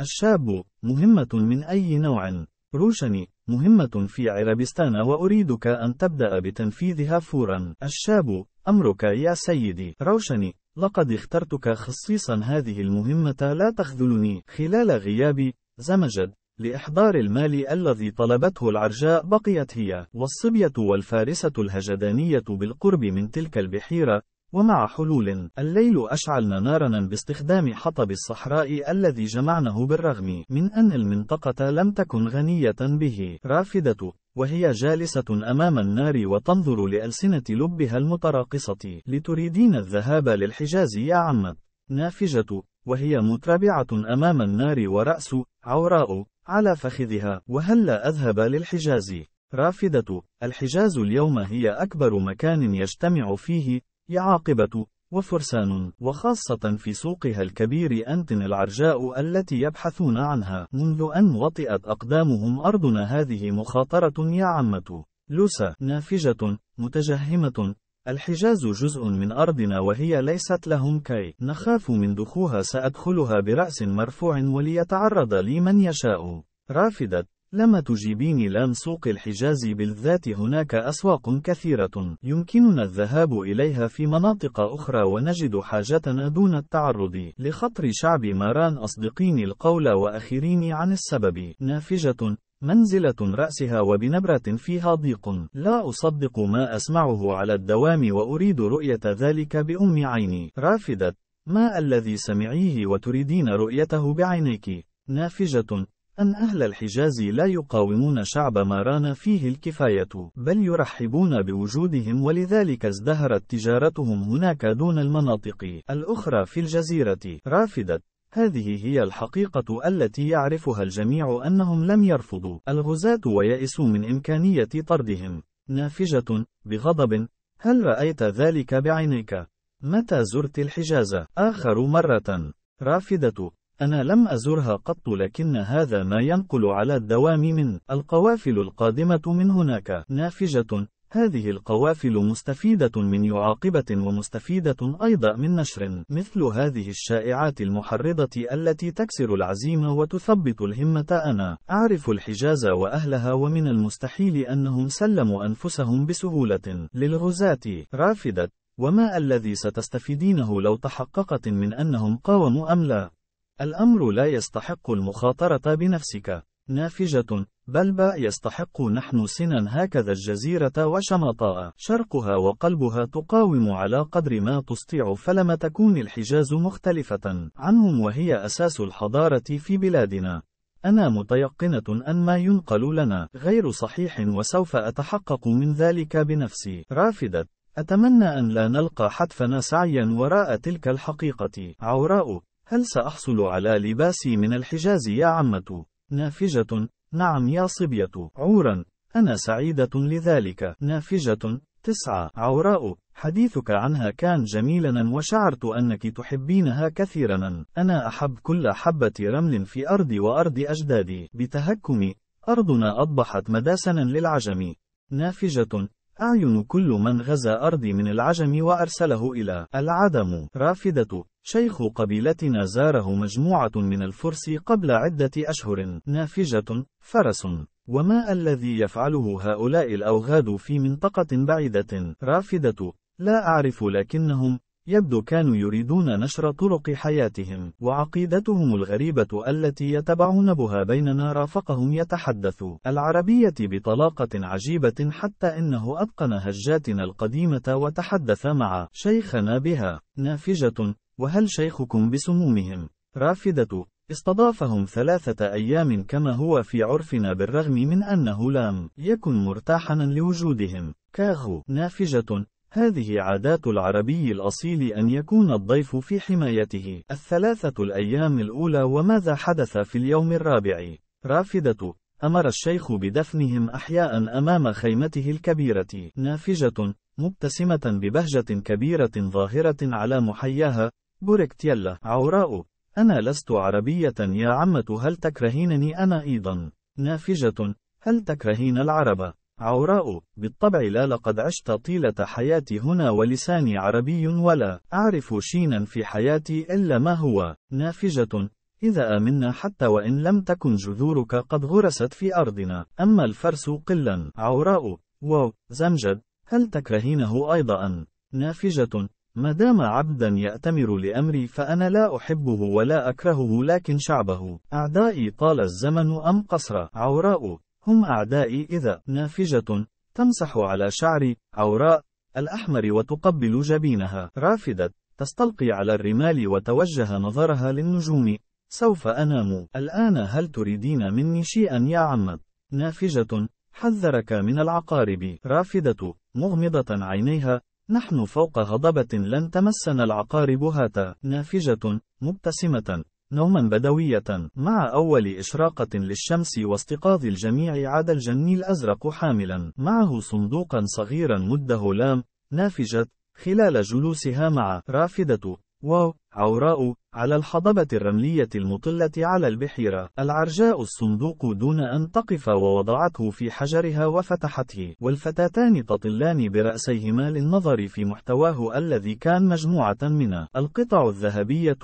الشاب مهمة من أي نوع؟ روشني مهمة في عربستان وأريدك أن تبدأ بتنفيذها فورا الشاب أمرك يا سيدي روشني لقد اخترتك خصيصا هذه المهمة لا تخذلني خلال غيابي زمجد لإحضار المال الذي طلبته العرجاء بقيت هي والصبية والفارسة الهجدانية بالقرب من تلك البحيرة ومع حلول الليل أشعلن نارنا باستخدام حطب الصحراء الذي جمعنه بالرغم من أن المنطقة لم تكن غنية به رافدة وهي جالسة أمام النار وتنظر لألسنة لبها المتراقصة لتريدين الذهاب للحجاز يا عمت نافجة وهي متربعة أمام النار ورأس عوراء على فخذها وهلا أذهب للحجاز رافدة الحجاز اليوم هي أكبر مكان يجتمع فيه يعاقبة وفرسان وخاصة في سوقها الكبير أنتن العرجاء التي يبحثون عنها منذ أن وطئت أقدامهم أرضنا هذه مخاطرة يا عمة لوسا نافجة متجهمة الحجاز جزء من أرضنا وهي ليست لهم كي نخاف من دخوها سأدخلها برأس مرفوع وليتعرض لي من يشاء رافدت لما تجيبين لان سوق الحجاز بالذات هناك أسواق كثيرة يمكننا الذهاب إليها في مناطق أخرى ونجد حاجتنا دون التعرض لخطر شعب ماران أصدقين القول وأخرين عن السبب نافجة منزلة رأسها وبنبرة فيها ضيق لا أصدق ما أسمعه على الدوام وأريد رؤية ذلك بأم عيني رافدة ما الذي سمعيه وتريدين رؤيته بعينيك نافجة أن أهل الحجاز لا يقاومون شعب ما ران فيه الكفاية، بل يرحبون بوجودهم ولذلك ازدهرت تجارتهم هناك دون المناطق الأخرى في الجزيرة، رافدة هذه هي الحقيقة التي يعرفها الجميع أنهم لم يرفضوا الغزاة ويئسوا من إمكانية طردهم. نافجة، بغضب، هل رأيت ذلك بعينيك؟ متى زرت الحجاز آخر مرة؟ رافدة أنا لم أزرها قط لكن هذا ما ينقل على الدوام من القوافل القادمة من هناك نافجة هذه القوافل مستفيدة من يعاقبة ومستفيدة أيضا من نشر مثل هذه الشائعات المحرضة التي تكسر العزيمة وتثبط الهمة أنا أعرف الحجاز وأهلها ومن المستحيل أنهم سلموا أنفسهم بسهولة للغزاة رافدت وما الذي ستستفيدينه لو تحققت من أنهم قاوموا أم لا الأمر لا يستحق المخاطرة بنفسك. نافجة بل باء يستحق نحن سنا هكذا الجزيرة وشمطاء شرقها وقلبها تقاوم على قدر ما تستطيع فلم تكون الحجاز مختلفة عنهم وهي أساس الحضارة في بلادنا أنا متيقنة أن ما ينقل لنا غير صحيح وسوف أتحقق من ذلك بنفسي رافدة أتمنى أن لا نلقى حتفنا سعيا وراء تلك الحقيقة عوراء هل سأحصل على لباسي من الحجاز يا عمة؟ نافجة، نعم يا صبية، عورا، أنا سعيدة لذلك، نافجة، تسعة، عوراء، حديثك عنها كان جميلا وشعرت أنك تحبينها كثيرا، أنا أحب كل حبة رمل في أرضي وأرض أجدادي، بتهكمي، أرضنا أضبحت مداسنا للعجم، نافجة، أعين كل من غزا أرضي من العجم وأرسله إلى العدم رافدة شيخ قبيلتنا زاره مجموعة من الفرس قبل عدة أشهر نافجة فرس وما الذي يفعله هؤلاء الأوغاد في منطقة بعيدة رافدة لا أعرف لكنهم يبدو كانوا يريدون نشر طرق حياتهم وعقيدتهم الغريبة التي يتبعون بها بيننا رافقهم يتحدث العربية بطلاقة عجيبة حتى إنه أتقن هجاتنا القديمة وتحدث مع شيخنا بها نافجة وهل شيخكم بسمومهم رافدة استضافهم ثلاثة أيام كما هو في عرفنا بالرغم من أنه لم يكن مرتاحا لوجودهم كاغو نافجة هذه عادات العربي الأصيل أن يكون الضيف في حمايته الثلاثة الأيام الأولى وماذا حدث في اليوم الرابع رافدة أمر الشيخ بدفنهم أحياء أمام خيمته الكبيرة نافجة مبتسمة ببهجة كبيرة ظاهرة على محياها بوركت يلا عوراء أنا لست عربية يا عمة هل تكرهينني أنا أيضا نافجة هل تكرهين العرب عوراء بالطبع لا لقد عشت طيلة حياتي هنا ولساني عربي ولا أعرف شينا في حياتي إلا ما هو نافجة إذا آمنا حتى وإن لم تكن جذورك قد غرست في أرضنا أما الفرس قلا عوراء واو زمجد هل تكرهينه أيضا نافجة ما دام عبدا يأتمر لأمري فأنا لا أحبه ولا أكرهه لكن شعبه أعدائي طال الزمن أم قصر عوراء هم أعدائي إذا نافجة تمسح على شعري عوراء الأحمر وتقبل جبينها رافدة تستلقي على الرمال وتوجه نظرها للنجوم سوف أنام الآن هل تريدين مني شيئا يا عمد نافجة حذرك من العقارب رافدة مغمضة عينيها نحن فوق هضبة لن تمسنا العقارب هاتا نافجة مبتسمة نوما بدوية مع أول إشراقة للشمس واستيقاظ الجميع عاد الجني الأزرق حاملا معه صندوقا صغيرا مده لام نافجة خلال جلوسها مع رافدة واو عوراء على الحضبة الرملية المطلة على البحيرة العرجاء الصندوق دون أن تقف ووضعته في حجرها وفتحته والفتاتان تطلان برأسيهما للنظر في محتواه الذي كان مجموعة من القطع الذهبية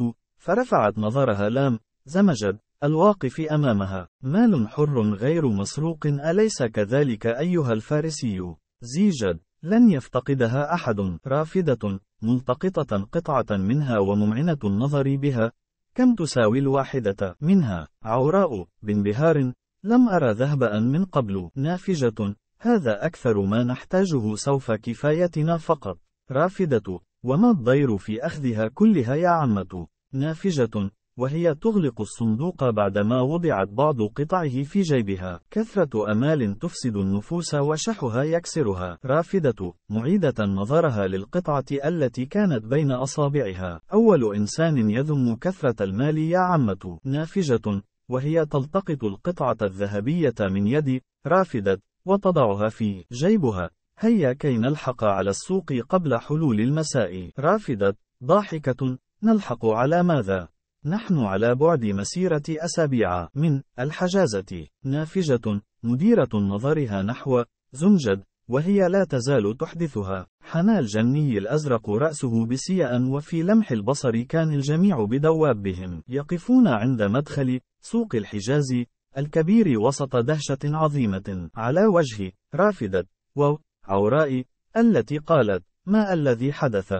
فرفعت نظرها لام زمجد الواقف أمامها مال حر غير مسروق أليس كذلك أيها الفارسي زيجد لن يفتقدها أحد رافدة ملتقطة قطعة منها وممعنة النظر بها كم تساوي الواحدة منها عوراء بانبهار لم أرى ذهبا من قبل نافجة هذا أكثر ما نحتاجه سوف كفايتنا فقط رافدة وما الضير في أخذها كلها يا عمة نافجة وهي تغلق الصندوق بعدما وضعت بعض قطعه في جيبها. كثرة أمال تفسد النفوس وشحها يكسرها. رافدة، معيدة نظرها للقطعة التي كانت بين أصابعها. أول إنسان يذم كثرة المال يا عمة. نافجة، وهي تلتقط القطعة الذهبية من يد رافدة وتضعها في جيبها. هيا كي نلحق على السوق قبل حلول المساء. رافدة، ضاحكة، نلحق على ماذا؟ نحن على بعد مسيرة أسابيع من الحجازة نافجة مديرة نظرها نحو زمجد وهي لا تزال تحدثها حنا الجني الأزرق رأسه بسياء وفي لمح البصر كان الجميع بدوابهم يقفون عند مدخل سوق الحجاز الكبير وسط دهشة عظيمة على وجه رافدة وعوراء التي قالت ما الذي حدث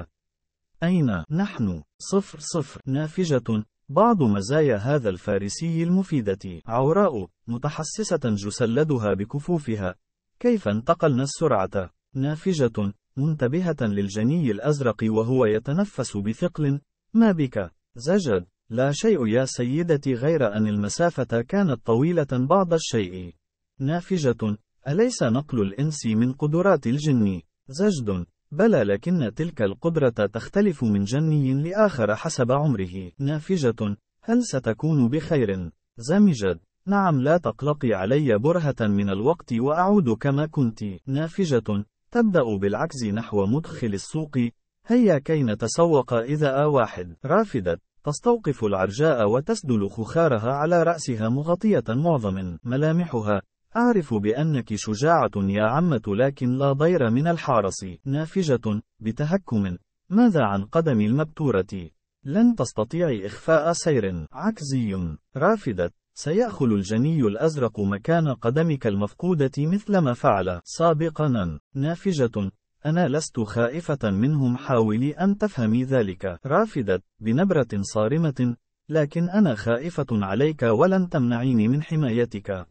أين نحن؟ صفر صفر نافجة بعض مزايا هذا الفارسي المفيدة عوراء متحسسة جسلدها بكفوفها كيف انتقلنا السرعة؟ نافجة منتبهة للجني الأزرق وهو يتنفس بثقل ما بك؟ زجد لا شيء يا سيدتي غير أن المسافة كانت طويلة بعض الشيء نافجة أليس نقل الإنس من قدرات الجن؟ زجد بلى لكن تلك القدرة تختلف من جني لآخر حسب عمره نافجة هل ستكون بخير؟ زمجد نعم لا تقلقي علي برهة من الوقت وأعود كما كنت نافجة تبدأ بالعكس نحو مدخل السوق هيا كي نتسوق إذا واحد رافدة تستوقف العرجاء وتسدل خخارها على رأسها مغطية معظم ملامحها أعرف بأنك شجاعة يا عمة لكن لا ضير من الحارس، نافجة، بتهكم. ماذا عن قدم المبتورة؟ لن تستطيع إخفاء سير، عكزي، رافدة. سيأخل الجني الأزرق مكان قدمك المفقودة مثلما فعل سابقا، نافجة. أنا لست خائفة منهم حاولي أن تفهمي ذلك، رافدة، بنبرة صارمة. لكن أنا خائفة عليك ولن تمنعيني من حمايتك.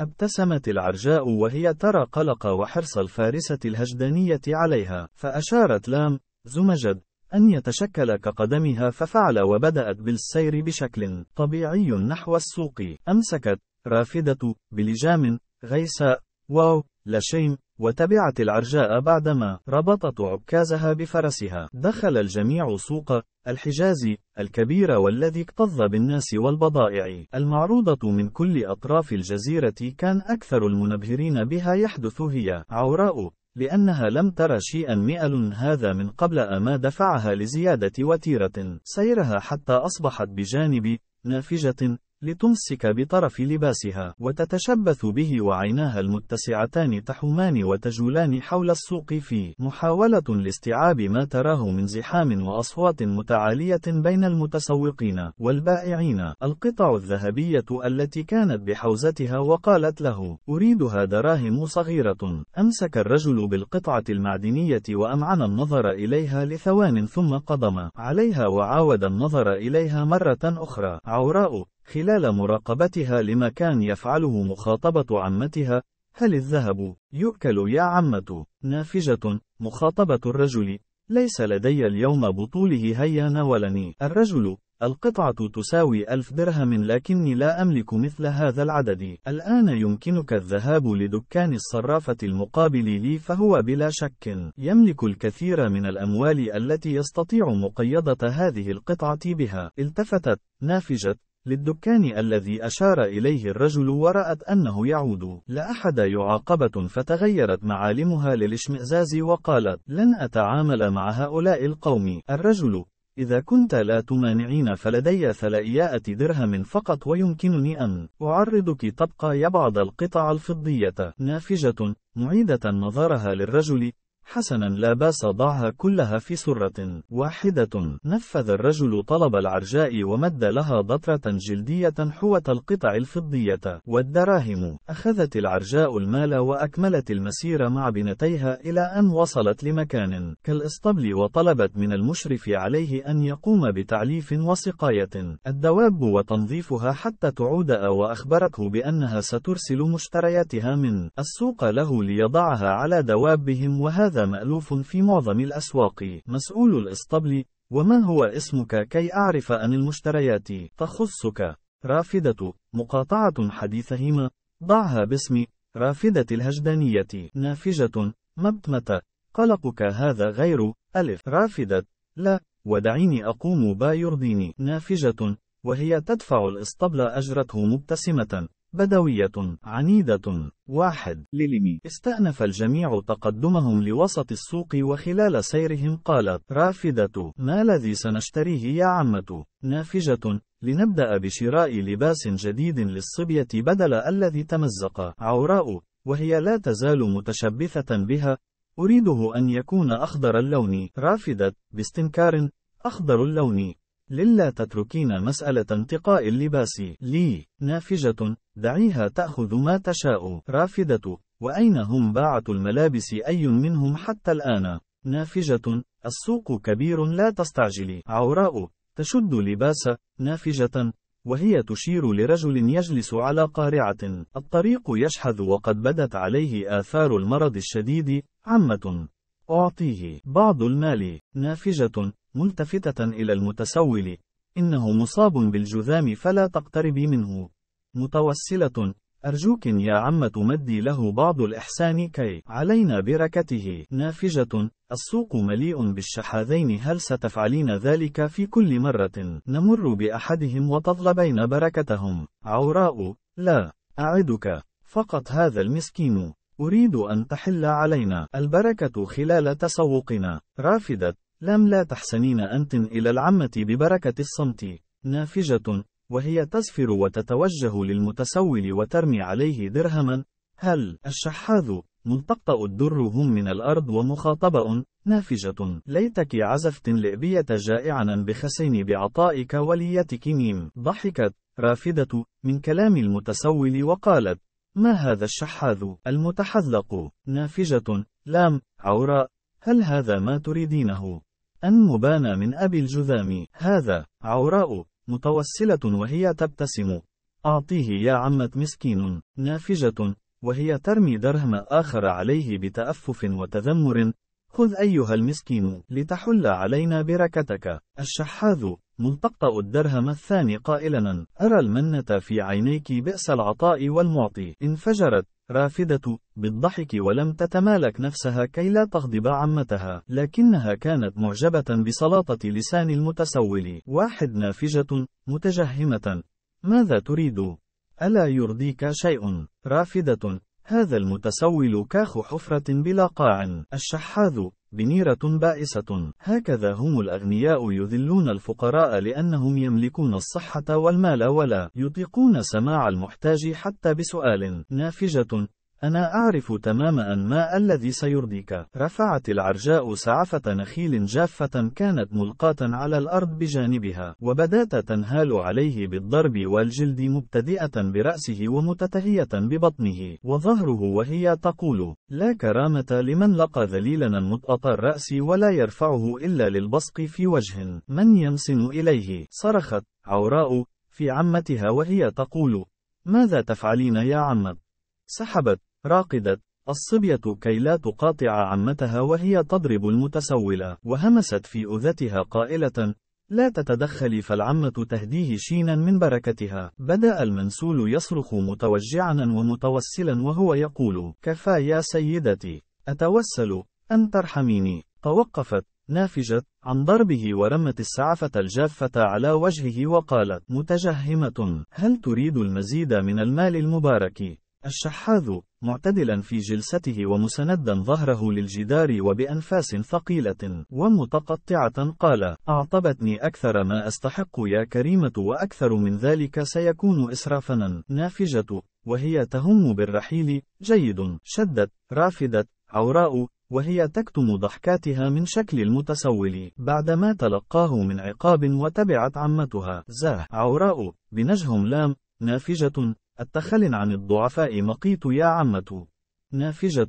ابتسمت العرجاء وهي ترى قلق وحرص الفارسة الهجدانية عليها، فأشارت لام، زمجد، أن يتشكل كقدمها ففعل وبدأت بالسير بشكل طبيعي نحو السوق، أمسكت، رافدة، بلجام، غيساء، واو، لشيم، وتبعت العرجاء بعدما ربطت عكازها بفرسها دخل الجميع سوق الحجاز الكبير والذي اكتظ بالناس والبضائع المعروضة من كل أطراف الجزيرة كان أكثر المنبهرين بها يحدث هي عوراء لأنها لم ترى شيئا مئل هذا من قبل أما دفعها لزيادة وتيرة سيرها حتى أصبحت بجانب نافجة لتمسك بطرف لباسها وتتشبث به وعيناها المتسعتان تحومان وتجولان حول السوق في محاولة لاستيعاب ما تراه من زحام وأصوات متعالية بين المتسوقين والبائعين القطع الذهبية التي كانت بحوزتها وقالت له أريدها دراهم صغيرة أمسك الرجل بالقطعة المعدنية وأمعن النظر إليها لثوان ثم قضم عليها وعاود النظر إليها مرة أخرى عوراء خلال مراقبتها لما كان يفعله مخاطبة عمتها هل الذهب يؤكل يا عمة نافجة مخاطبة الرجل ليس لدي اليوم بطوله هيا ناولني، الرجل القطعة تساوي ألف درهم لكني لا أملك مثل هذا العدد الآن يمكنك الذهاب لدكان الصرافة المقابل لي فهو بلا شك يملك الكثير من الأموال التي يستطيع مقيدة هذه القطعة بها التفتت نافجت للدكان الذي أشار إليه الرجل ورأت أنه يعود لا أحد يعاقبة فتغيرت معالمها للاشمئزاز وقالت لن أتعامل مع هؤلاء القوم الرجل إذا كنت لا تمانعين فلدي ثلاثياءة درهم فقط ويمكنني أن أعرضك تبقى يبعض القطع الفضية نافجة معيدة نظرها للرجل حسنا لا باس ضعها كلها في سرة واحدة نفذ الرجل طلب العرجاء ومد لها ضطرة جلدية حوة القطع الفضية والدراهم أخذت العرجاء المال وأكملت المسير مع بنتيها إلى أن وصلت لمكان كالإسطبل وطلبت من المشرف عليه أن يقوم بتعليف وسقاية الدواب وتنظيفها حتى تعود وأخبرته بأنها سترسل مشترياتها من السوق له ليضعها على دوابهم وهذا هذا مألوف في معظم الأسواق مسؤول الإسطبل وما هو اسمك كي أعرف أن المشتريات تخصك رافدة مقاطعة حديثهما ضعها باسم رافدة الهجدانية نافجة مبتمة قلقك هذا غير ألف رافدة لا ودعيني أقوم با يرضيني نافجة وهي تدفع الإسطبل أجرته مبتسمة بدوية عنيدة واحد للمي استأنف الجميع تقدمهم لوسط السوق وخلال سيرهم قالت رافدة ما الذي سنشتريه يا عمة نافجة لنبدأ بشراء لباس جديد للصبية بدل الذي تمزق عوراء وهي لا تزال متشبثة بها أريده أن يكون أخضر اللون رافدة باستنكار أخضر اللون للا تتركين مسألة انتقاء اللباس لي نافجة دعيها تأخذ ما تشاء رافدة وأين هم باعة الملابس أي منهم حتى الآن نافجة السوق كبير لا تستعجلي عوراء تشد لباس نافجة وهي تشير لرجل يجلس على قارعة الطريق يشحذ وقد بدت عليه آثار المرض الشديد عمة أعطيه بعض المال نافجة ملتفتة إلى المتسول إنه مصاب بالجذام فلا تقتربي منه متوسلة أرجوك يا عمة مدي له بعض الإحسان كي علينا بركته نافجة السوق مليء بالشحاذين هل ستفعلين ذلك في كل مرة نمر بأحدهم وتطلبين بركتهم عوراء لا أعدك فقط هذا المسكين أريد أن تحل علينا البركة خلال تسوقنا رافدت لم لا تحسنين أنت إلى العمة ببركة الصمت نافجة وهي تزفر وتتوجه للمتسول وترمي عليه درهما هل الشحاذ ملتقطأ الدر هم من الأرض ومخاطبة نافجة ليتك عزفت لئبية جائعا بخسين بعطائك وليتك نيم ضحكت رافدة من كلام المتسول وقالت ما هذا الشحاذ المتحذق نافجة لام عوراء هل هذا ما تريدينه أن مبانا من أبي الجذام هذا عوراء متوسلة وهي تبتسم أعطيه يا عمة مسكين نافجة وهي ترمي درهم آخر عليه بتأفف وتذمر خذ أيها المسكين لتحل علينا بركتك الشحاذ ملتقطأ الدرهم الثاني قائلا أرى المنة في عينيك بئس العطاء والمعطي انفجرت رافدة بالضحك ولم تتمالك نفسها كي لا تغضب عمتها لكنها كانت معجبة بسلاطة لسان المتسول واحد نافجة متجهمة ماذا تريد؟ ألا يرضيك شيء؟ رافدة هذا المتسول كاخ حفرة بلا قاع الشحاذ بنيرة بائسة هكذا هم الأغنياء يذلون الفقراء لأنهم يملكون الصحة والمال ولا يطيقون سماع المحتاج حتى بسؤال نافجة أنا أعرف تماما ما الذي سيرضيك. رفعت العرجاء سعفة نخيل جافة كانت ملقاة على الأرض بجانبها، وبدأت تنهال عليه بالضرب والجلد مبتدئة برأسه ومتتهية ببطنه وظهره وهي تقول: لا كرامة لمن لقى ذليلا مطأط الرأس ولا يرفعه إلا للبصق في وجه، من يمسن إليه؟ صرخت عوراء في عمتها وهي تقول: ماذا تفعلين يا عمت؟ سحبت راقدت الصبية كي لا تقاطع عمتها وهي تضرب المتسولة، وهمست في أذتها قائلة: لا تتدخلي فالعمة تهديه شينا من بركتها. بدأ المنسول يصرخ متوجعا ومتوسلا وهو يقول: كفى يا سيدتي، أتوسل أن ترحميني. توقفت، نافجت، عن ضربه ورمت السعفة الجافة على وجهه وقالت: متجهمة، هل تريد المزيد من المال المبارك؟ الشحاذ معتدلا في جلسته ومسندا ظهره للجدار وبأنفاس ثقيلة ومتقطعة قال أعطبتني أكثر ما أستحق يا كريمة وأكثر من ذلك سيكون إسرافنا نافجة وهي تهم بالرحيل جيد شدت رافدت عوراء وهي تكتم ضحكاتها من شكل المتسول بعدما تلقاه من عقاب وتبعت عمتها زاه عوراء بنجهم لام نافجة التخل عن الضعفاء مقيت يا عمة نافجة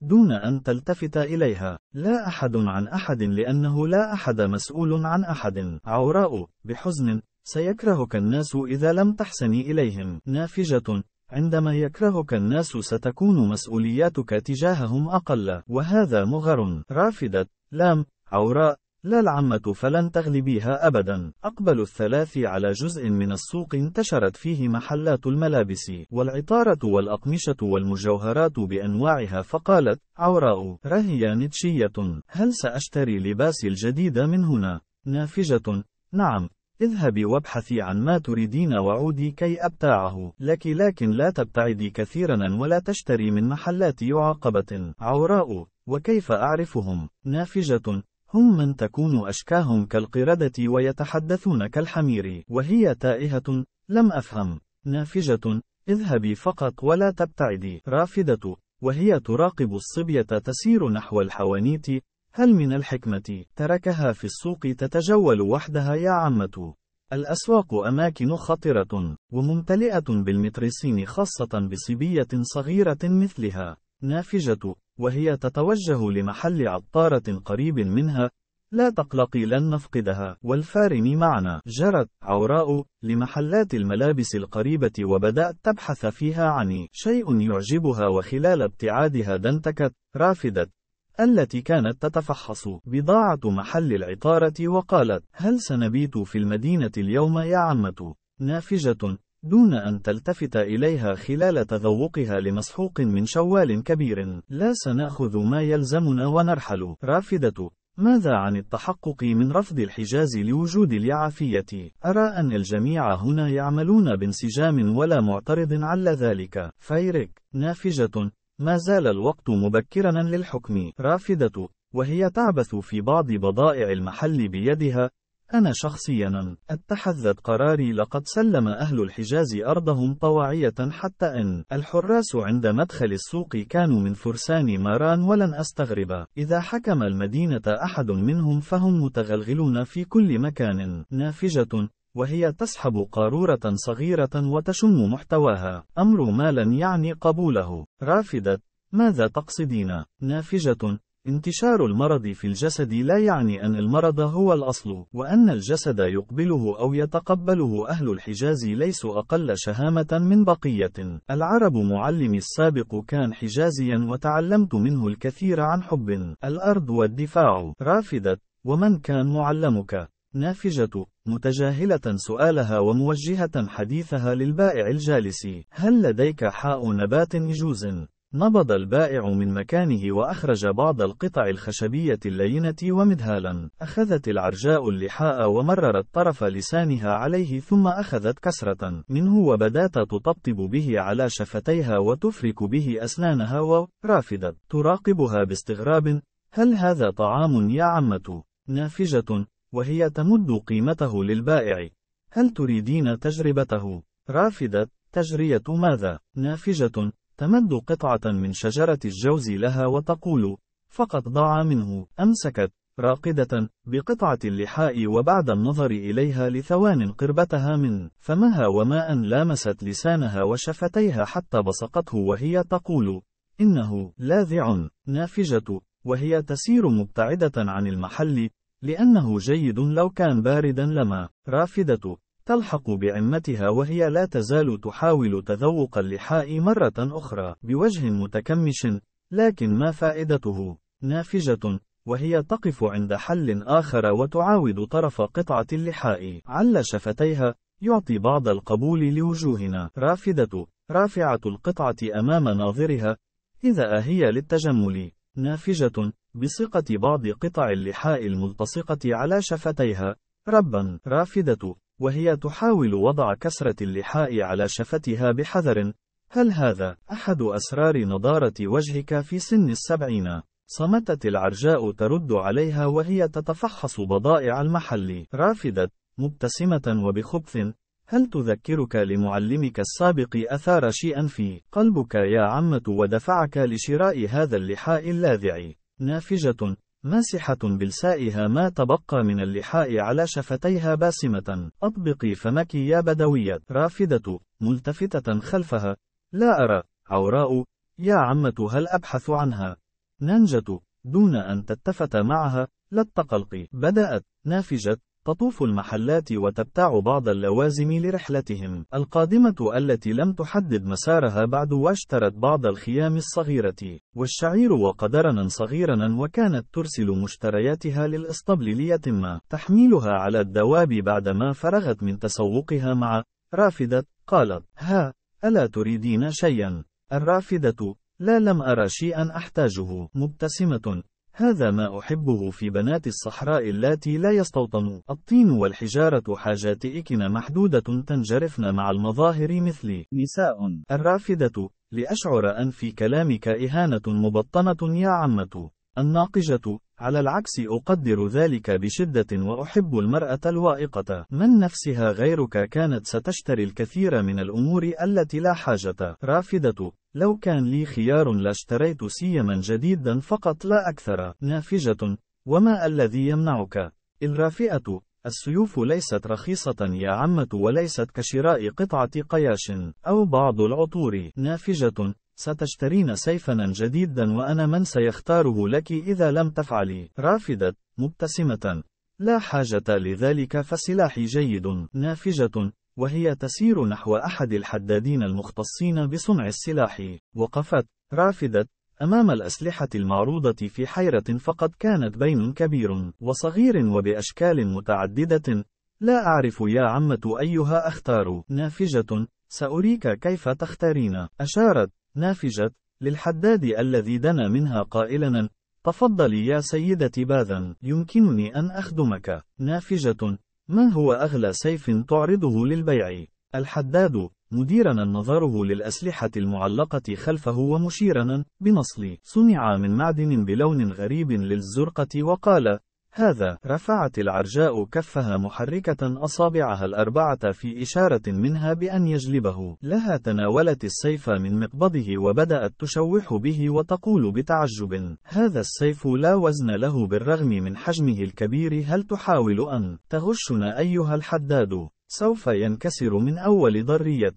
دون أن تلتفت إليها لا أحد عن أحد لأنه لا أحد مسؤول عن أحد عوراء بحزن سيكرهك الناس إذا لم تحسن إليهم نافجة عندما يكرهك الناس ستكون مسؤولياتك تجاههم أقل وهذا مغر رافدة لام عوراء لا العمة فلن تغلبيها أبدا أقبل الثلاث على جزء من السوق انتشرت فيه محلات الملابس والعطارة والأقمشة والمجوهرات بأنواعها فقالت عوراء رهي نتشية هل سأشتري لباسي الجديد من هنا؟ نافجة نعم اذهبي وابحثي عن ما تريدين وعودي كي أبتاعه لك لكن لا تبتعدي كثيرا ولا تشتري من محلات يعاقبة عوراء وكيف أعرفهم؟ نافجة هم من تكون أشكاهم كالقردة ويتحدثون كالحمير وهي تائهة لم أفهم نافجة اذهبي فقط ولا تبتعدي رافدة وهي تراقب الصبية تسير نحو الحوانيت هل من الحكمة تركها في السوق تتجول وحدها يا عمة الأسواق أماكن خطرة وممتلئة بالمترسين خاصة بصبية صغيرة مثلها نافجة وهي تتوجه لمحل عطارة قريب منها لا تقلقي لن نفقدها والفارم معنا جرت عوراء لمحلات الملابس القريبة وبدأت تبحث فيها عن شيء يعجبها وخلال ابتعادها دنتكت رافدت التي كانت تتفحص بضاعة محل العطارة وقالت هل سنبيت في المدينة اليوم يا عمة نافجة دون أن تلتفت إليها خلال تذوقها لمسحوق من شوال كبير لا سنأخذ ما يلزمنا ونرحل رافدة ماذا عن التحقق من رفض الحجاز لوجود اليعافية؟ أرى أن الجميع هنا يعملون بانسجام ولا معترض على ذلك. فيريك نافجة، ما زال الوقت مبكرا للحكم. رافدة، وهي تعبث في بعض بضائع المحل بيدها، أنا شخصيا اتخذت قراري لقد سلم أهل الحجاز أرضهم طواعية حتى أن الحراس عند مدخل السوق كانوا من فرسان ماران ولن أستغرب إذا حكم المدينة أحد منهم فهم متغلغلون في كل مكان نافجة وهي تسحب قارورة صغيرة وتشم محتواها أمر ما لن يعني قبوله رافدت ماذا تقصدين نافجة انتشار المرض في الجسد لا يعني أن المرض هو الأصل، وأن الجسد يقبله أو يتقبله أهل الحجاز ليسوا أقل شهامة من بقية. العرب معلمي السابق كان حجازيا وتعلمت منه الكثير عن حب الأرض والدفاع. رافدة، ومن كان معلمك؟ نافجة، متجاهلة سؤالها وموجهة حديثها للبائع الجالس. هل لديك حاء نبات نجوز؟ نبض البائع من مكانه وأخرج بعض القطع الخشبية اللينة ومدهالا. أخذت العرجاء اللحاء ومررت طرف لسانها عليه ثم أخذت كسرة منه وبدات تطبطب به على شفتيها وتفرك به أسنانها ورافدت. تراقبها باستغراب هل هذا طعام يا عمة؟ نافجة وهي تمد قيمته للبائع. هل تريدين تجربته؟ رافدت تجرية ماذا؟ نافجة تمد قطعة من شجرة الجوز لها وتقول: فقد ضاع منه. أمسكت، راقدة، بقطعة اللحاء وبعد النظر إليها لثوان قربتها من فمها وماء لامست لسانها وشفتيها حتى بصقته وهي تقول: إنه لاذع، نافجة، وهي تسير مبتعدة عن المحل، لأنه جيد لو كان باردا لما، رافدة، تلحق بعمتها وهي لا تزال تحاول تذوق اللحاء مرة أخرى بوجه متكمش، لكن ما فائدته؟ نافجة، وهي تقف عند حل آخر وتعاود طرف قطعة اللحاء على شفتيها، يعطي بعض القبول لوجوهنا رافدة، رافعة القطعة أمام ناظرها، إذا هي للتجمل، نافجة، بصقة بعض قطع اللحاء الملتصقة على شفتيها، ربا، رافدة، وهي تحاول وضع كسرة اللحاء على شفتها بحذر. هل هذا أحد أسرار نضارة وجهك في سن السبعين؟ صمتت العرجاء ترد عليها وهي تتفحص بضائع المحل. رافدت، مبتسمة وبخبث، هل تذكرك لمعلمك السابق أثار شيئا في قلبك يا عمة ودفعك لشراء هذا اللحاء اللاذع؟ نافجة، ماسحة بلسائها ما تبقى من اللحاء على شفتيها باسمة، أطبقي فمك يا بدوية، رافدة، ملتفتة خلفها، لا أرى، عوراء، يا عمة هل أبحث عنها؟ ننجة، دون أن تتفت معها، لا تقلقي بدأت، نافجة، تطوف المحلات وتبتاع بعض اللوازم لرحلتهم القادمة التي لم تحدد مسارها بعد واشترت بعض الخيام الصغيرة والشعير وقدرنا صغيرا وكانت ترسل مشترياتها للإسطبل ليتم تحميلها على الدواب بعدما فرغت من تسوقها مع رافدة قالت ها ألا تريدين شيئا الرافدة لا لم أرى شيئا أحتاجه مبتسمة هذا ما أحبه في بنات الصحراء اللاتي لا يستوطن. الطين والحجارة حاجاتئكن محدودة تنجرفن مع المظاهر مثل نساء الرافدة لأشعر أن في كلامك إهانة مبطنة يا عمة الناقجة على العكس أقدر ذلك بشدة وأحب المرأة الوائقة من نفسها غيرك كانت ستشتري الكثير من الأمور التي لا حاجة رافدة لو كان لي خيار لاشتريت سيما جديدا فقط لا أكثر نافجة وما الذي يمنعك الرافئة السيوف ليست رخيصة يا عمة وليست كشراء قطعة قياش أو بعض العطور نافجة ستشترين سيفنا جديدا وأنا من سيختاره لك إذا لم تفعلي رافضت مبتسمة لا حاجة لذلك فسلاحي جيد نافجة وهي تسير نحو أحد الحدادين المختصين بصنع السلاح وقفت رافدت أمام الأسلحة المعروضة في حيرة فقد كانت بين كبير وصغير وبأشكال متعددة لا أعرف يا عمة أيها أختار نافجة سأريك كيف تختارين أشارت نافجت للحداد الذي دنا منها قائلا تفضلي يا سيدتي باذا يمكنني أن أخدمك نافجة ما هو أغلى سيف تعرضه للبيع الحداد مديرنا نظره للأسلحة المعلقة خلفه ومشيرنا بنصل صنع من معدن بلون غريب للزرقة وقال هذا رفعت العرجاء كفها محركة أصابعها الأربعة في إشارة منها بأن يجلبه لها تناولت السيف من مقبضه وبدأت تشوح به وتقول بتعجب هذا السيف لا وزن له بالرغم من حجمه الكبير هل تحاول أن تغشنا أيها الحداد سوف ينكسر من أول ضرية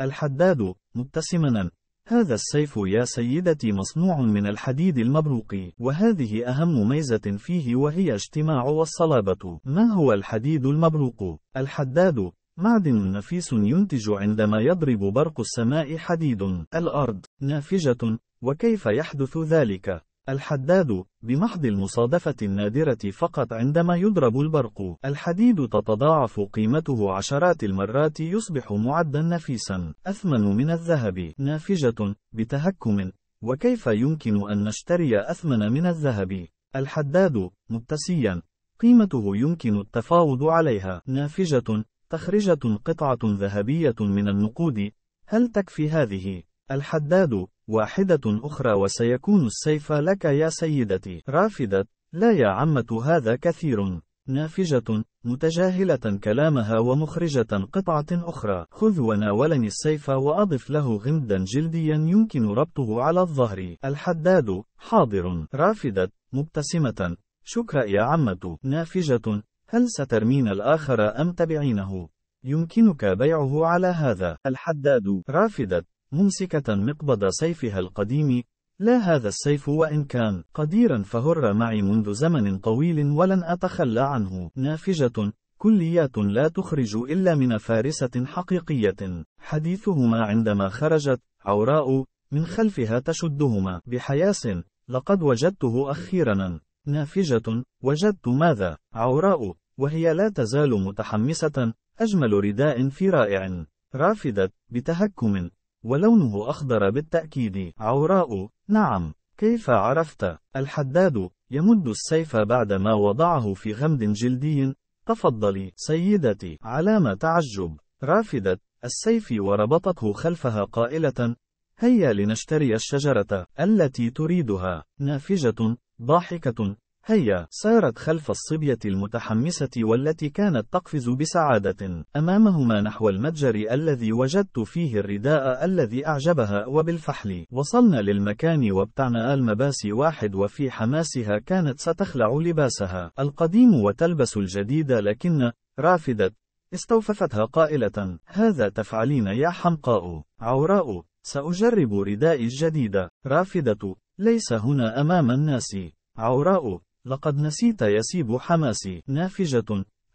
الحداد مبتسما هذا السيف يا سيدتي مصنوع من الحديد المبروق، وهذه أهم ميزة فيه وهي اجتماع والصلابة. ما هو الحديد المبروق؟ الحداد معدن نفيس ينتج عندما يضرب برق السماء حديد الأرض نافجة، وكيف يحدث ذلك؟ الحداد بمحض المصادفة النادرة فقط عندما يضرب البرق الحديد تتضاعف قيمته عشرات المرات يصبح معدا نفيسا أثمن من الذهب نافجة بتهكم وكيف يمكن أن نشتري أثمن من الذهب الحداد مبتسيا قيمته يمكن التفاوض عليها نافجة تخرجة قطعة ذهبية من النقود هل تكفي هذه الحداد واحدة أخرى وسيكون السيف لك يا سيدتي رافضت لا يا عمة هذا كثير نافجة متجاهلة كلامها ومخرجة قطعة أخرى خذ وناولني السيف وأضف له غمدا جلديا يمكن ربطه على الظهر الحداد حاضر رافضت مبتسمة شكرا يا عمة نافجة هل سترمين الآخر أم تبعينه؟ يمكنك بيعه على هذا الحداد رافضت ممسكة مقبض سيفها القديم لا هذا السيف وإن كان قديرا فهر معي منذ زمن طويل ولن أتخلى عنه نافجة كليات لا تخرج إلا من فارسة حقيقية حديثهما عندما خرجت عوراء من خلفها تشدهما بحياس لقد وجدته أخيرا نافجة وجدت ماذا عوراء وهي لا تزال متحمسة أجمل رداء في رائع رافدت بتهكم ولونه أخضر بالتأكيد عوراء نعم كيف عرفت الحداد يمد السيف بعدما وضعه في غمد جلدي تفضلي سيدتي علامة تعجب رافدت السيف وربطته خلفها قائلة هيا لنشتري الشجرة التي تريدها نافجة ضاحكة هيا، سارت خلف الصبية المتحمسة والتي كانت تقفز بسعادة أمامهما نحو المتجر الذي وجدت فيه الرداء الذي أعجبها وبالفحل وصلنا للمكان وابتعنا المباسي واحد وفي حماسها كانت ستخلع لباسها القديم وتلبس الجديد لكن رافدت استوففتها قائلة هذا تفعلين يا حمقاء عوراء سأجرب ردائي الجديد رافدة ليس هنا أمام الناس عوراء لقد نسيت يسيب حماسي نافجة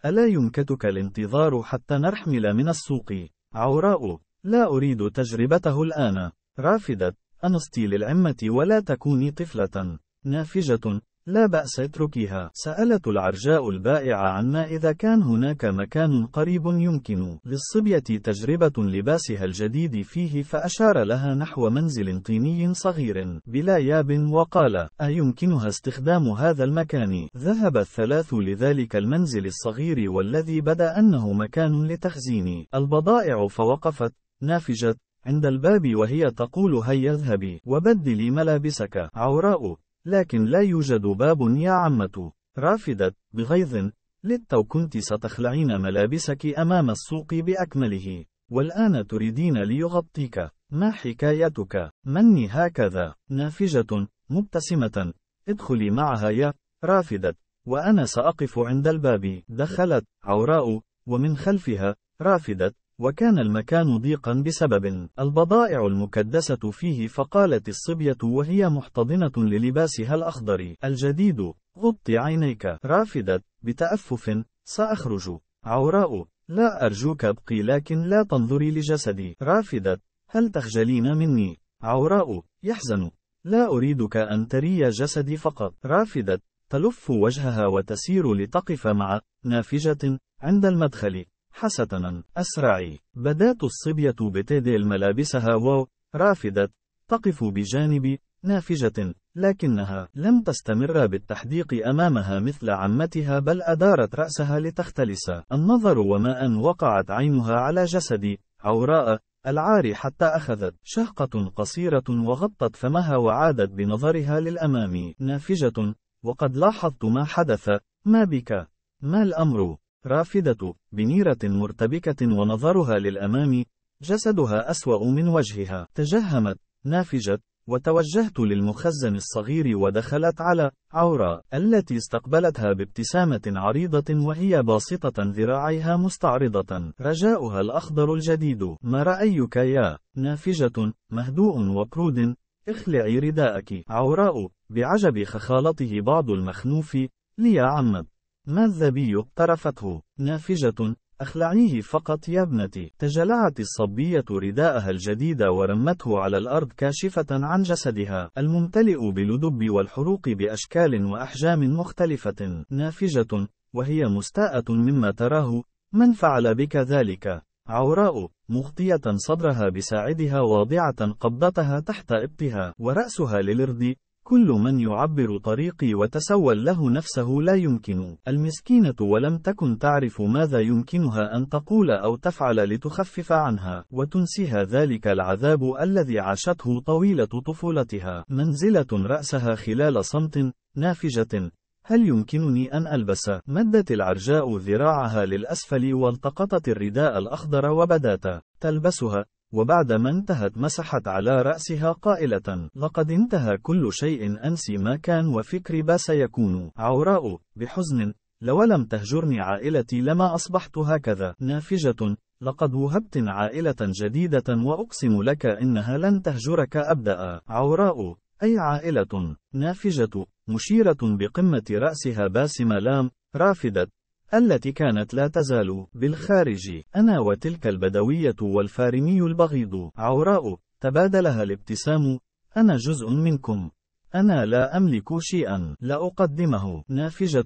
ألا يمكتك الانتظار حتى نرحمل من السوق عوراء لا أريد تجربته الآن رافدة أنصتي للعمة ولا تكوني طفلة نافجة لا بأس اتركها. سألت العرجاء عن عما إذا كان هناك مكان قريب يمكن للصبية تجربة لباسها الجديد فيه فأشار لها نحو منزل طيني صغير بلا ياب وقال أيمكنها استخدام هذا المكان؟ ذهب الثلاث لذلك المنزل الصغير والذي بدا أنه مكان لتخزين البضائع فوقفت نافجت عند الباب وهي تقول هيا اذهبي وبدلي ملابسك عوراء لكن لا يوجد باب يا عمة. رافدت، بغيظ، للتو كنت ستخلعين ملابسك أمام السوق بأكمله، والآن تريدين ليغطيك. ما حكايتك؟ مني هكذا، نافجة، مبتسمة. ادخلي معها يا رافدت، وأنا سأقف عند الباب. دخلت عوراء، ومن خلفها رافدت، وكان المكان ضيقا بسبب البضائع المكدسة فيه فقالت الصبية وهي محتضنة للباسها الأخضر الجديد غطي عينيك رافدت بتأفف سأخرج عوراء لا أرجوك ابقي لكن لا تنظري لجسدي رافدت هل تخجلين مني عوراء يحزن لا أريدك أن تري جسدي فقط رافدت تلف وجهها وتسير لتقف مع نافجة عند المدخل حسنا أسرعي بدات الصبية بتدل ملابسها و رافدت تقف بجانب نافجة لكنها لم تستمر بالتحديق أمامها مثل عمتها بل أدارت رأسها لتختلس النظر وما أن وقعت عينها على جسدي عوراء العار حتى أخذت شهقة قصيرة وغطت فمها وعادت بنظرها للأمام نافجة وقد لاحظت ما حدث ما بك ما الأمر رافدة بنيرة مرتبكة ونظرها للأمام جسدها أسوأ من وجهها تجهمت نافجت وتوجهت للمخزن الصغير ودخلت على عورا التي استقبلتها بابتسامة عريضة وهي باسطة ذراعيها مستعرضة رجاؤها الأخضر الجديد ما رأيك يا نافجة مهدوء وقرود اخلعي رداءك عوراء بعجب خخالته بعض المخنوف لي عمد ما الذبي اقترفته نافجة أخلعيه فقط يا ابنتي تجلعت الصبية رداءها الجديد ورمته على الأرض كاشفة عن جسدها الممتلئ بالدب والحروق بأشكال وأحجام مختلفة نافجة وهي مستاءة مما تراه من فعل بك ذلك عوراء مغطية صدرها بساعدها واضعة قبضتها تحت إبطها ورأسها للرد كل من يعبر طريقي وتسول له نفسه لا يمكن المسكينة ولم تكن تعرف ماذا يمكنها أن تقول أو تفعل لتخفف عنها وتنسيها ذلك العذاب الذي عاشته طويلة طفولتها منزلة رأسها خلال صمت نافجة هل يمكنني أن ألبس؟ مدت العرجاء ذراعها للأسفل والتقطت الرداء الأخضر وبدات تلبسها وبعدما انتهت مسحت على رأسها قائلة لقد انتهى كل شيء أنسي ما كان وفكري ما سيكون عوراء بحزن لو لم تهجرني عائلتي لما أصبحت هكذا نافجة لقد وهبت عائلة جديدة وأقسم لك إنها لن تهجرك أبدأ عوراء أي عائلة نافجة مشيرة بقمة رأسها باسمة لام رافدت التي كانت لا تزال بالخارج أنا وتلك البدوية والفارمي البغيض عوراء تبادلها الابتسام أنا جزء منكم أنا لا أملك شيئا لا أقدمه نافجة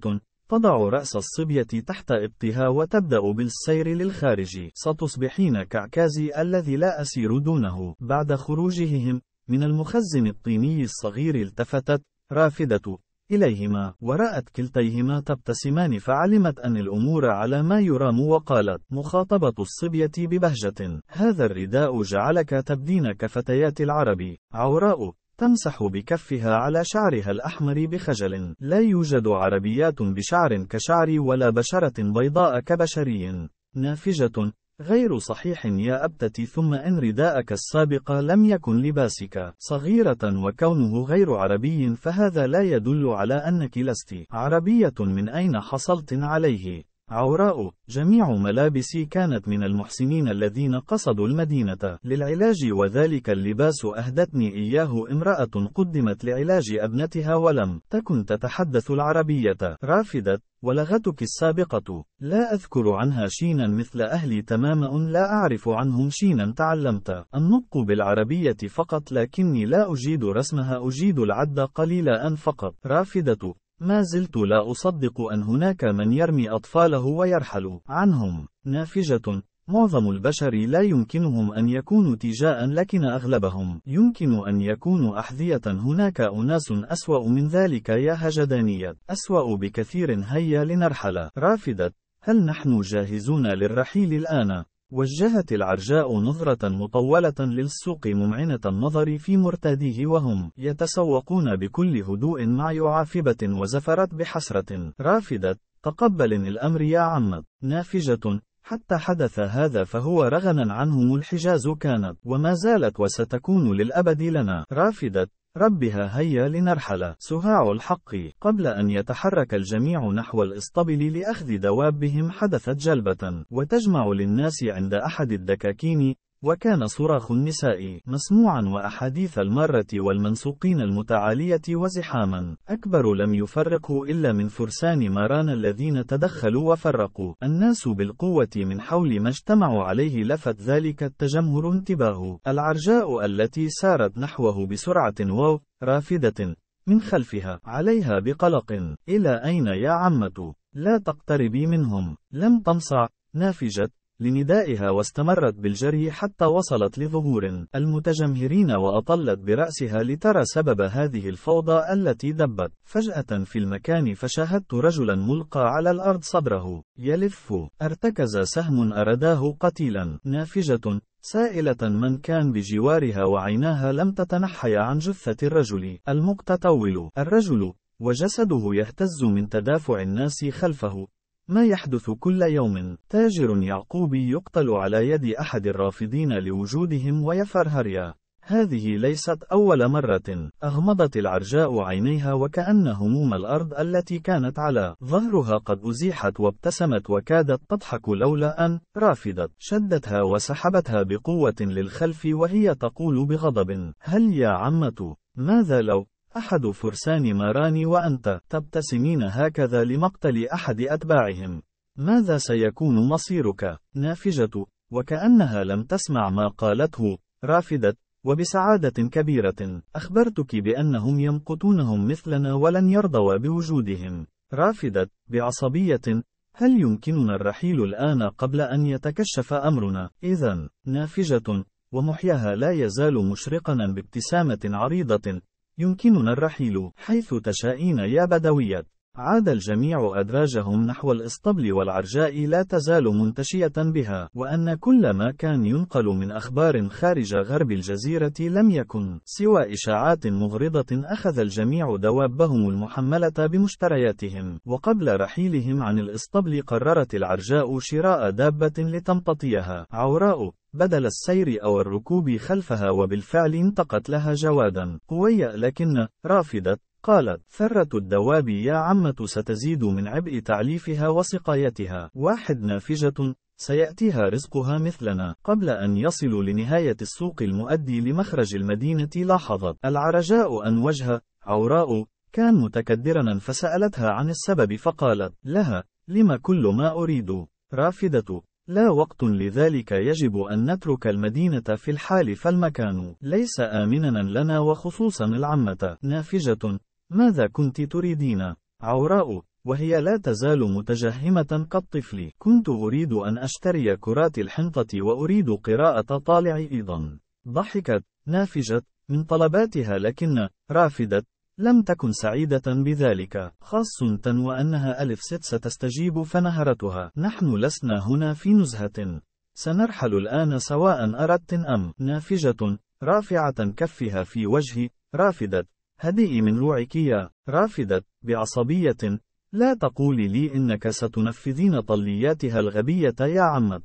تضع رأس الصبية تحت إبطها وتبدأ بالسير للخارج ستصبحين كعكازي الذي لا أسير دونه بعد خروجهم من المخزن الطيني الصغير التفتت رافدة إليهما، ورأت كلتيهما تبتسمان فعلمت أن الأمور على ما يرام وقالت: مخاطبة الصبية ببهجة: هذا الرداء جعلك تبدين كفتيات العرب، عوراء، تمسح بكفها على شعرها الأحمر بخجل، لا يوجد عربيات بشعر كشعري ولا بشرة بيضاء كبشري، نافجة، غير صحيح يا أبتة ثم إن رداءك السابق لم يكن لباسك صغيرة وكونه غير عربي فهذا لا يدل على أنك لست عربية من أين حصلت عليه عوراء جميع ملابسي كانت من المحسنين الذين قصدوا المدينة للعلاج وذلك اللباس أهدتني إياه امرأة قدمت لعلاج ابنتها ولم تكن تتحدث العربية رافدت ولغتك السابقة لا أذكر عنها شينا مثل أهلي تماما لا أعرف عنهم شينا تعلمت النطق بالعربية فقط لكني لا أجيد رسمها أجيد العد قليلا فقط رافدة ما زلت لا أصدق أن هناك من يرمي أطفاله ويرحل عنهم. نافجة. معظم البشر لا يمكنهم أن يكونوا تجاء لكن أغلبهم يمكن أن يكونوا أحذية هناك أناس أسوأ من ذلك يا هجدانية أسوأ بكثير هيا لنرحل رافدة هل نحن جاهزون للرحيل الآن؟ وجهت العرجاء نظرة مطولة للسوق ممعنة النظر في مرتاديه وهم يتسوقون بكل هدوء مع يعافبة وزفرت بحسرة رافدة تقبل الأمر يا عمت نافجة حتى حدث هذا فهو رغنا عنهم الحجاز كانت وما زالت وستكون للأبد لنا رافدت ربها هيا لنرحل سهاع الحق قبل أن يتحرك الجميع نحو الإسطبل لأخذ دوابهم حدثت جلبة وتجمع للناس عند أحد الدكاكين وكان صراخ النساء مسموعا وأحاديث المرة والمنسوقين المتعالية وزحاما أكبر لم يفرقوا إلا من فرسان ماران الذين تدخلوا وفرقوا الناس بالقوة من حول ما اجتمعوا عليه لفت ذلك التجمهر انتباهه العرجاء التي سارت نحوه بسرعة واو رافدة من خلفها عليها بقلق إلى أين يا عمة لا تقتربي منهم لم تمصع نافجت لندائها واستمرت بالجري حتى وصلت لظهور المتجمهرين وأطلت برأسها لترى سبب هذه الفوضى التي دبت فجأة في المكان فشاهدت رجلا ملقى على الأرض صدره يلف ارتكز سهم أرداه قتيلا نافجة سائلة من كان بجوارها وعيناها لم تتنحي عن جثة الرجل المقتطول الرجل وجسده يهتز من تدافع الناس خلفه ما يحدث كل يوم تاجر يعقوبي يقتل على يد أحد الرافضين لوجودهم ويفر هريا هذه ليست أول مرة أغمضت العرجاء عينيها وكأن هموم الأرض التي كانت على ظهرها قد أزيحت وابتسمت وكادت تضحك لولا أن رافضت شدتها وسحبتها بقوة للخلف وهي تقول بغضب هل يا عمة ماذا لو أحد فرسان ماران وأنت تبتسمين هكذا لمقتل أحد أتباعهم. ماذا سيكون مصيرك؟ نافجة، وكأنها لم تسمع ما قالته، رافدت، وبسعادة كبيرة، أخبرتك بأنهم يمقتونهم مثلنا ولن يرضوا بوجودهم. رافدت، بعصبية، هل يمكننا الرحيل الآن قبل أن يتكشف أمرنا؟ إذا، نافجة، ومحياها لا يزال مشرقا بابتسامة عريضة، يمكننا الرحيل حيث تشائين يا بدوية عاد الجميع أدراجهم نحو الإسطبل والعرجاء لا تزال منتشية بها، وأن كل ما كان ينقل من أخبار خارج غرب الجزيرة لم يكن سوى إشاعات مغرضة أخذ الجميع دوابهم المحملة بمشترياتهم، وقبل رحيلهم عن الإسطبل قررت العرجاء شراء دابة لتمتطيها، عوراء، بدل السير أو الركوب خلفها وبالفعل انتقت لها جوادا، قوية لكن رافضت قالت ثرة الدواب يا عمة ستزيد من عبء تعليفها وسقايتها واحد نافجة سيأتيها رزقها مثلنا قبل أن يصلوا لنهاية السوق المؤدي لمخرج المدينة لاحظت العرجاء أن وجه عوراء كان متكدرا فسألتها عن السبب فقالت لها لم كل ما أريد رافدة لا وقت لذلك يجب أن نترك المدينة في الحال فالمكان ليس آمنا لنا وخصوصا العمة نافجة ماذا كنت تريدين؟ عوراء، وهي لا تزال متجهمة كالطفل. كنت أريد أن أشتري كرات الحنطة وأريد قراءة طالع أيضا. ضحكت، نافجت، من طلباتها لكن، رافدت، لم تكن سعيدة بذلك، خاصة وأنها ألف ست ستستجيب فنهرتها. نحن لسنا هنا في نزهة. سنرحل الآن سواء أردت أم. نافجة، رافعة كفها في وجهي، رافدت. هدئي من روعك يا رافدت بعصبية لا تقولي لي إنك ستنفذين طلياتها الغبية يا عمد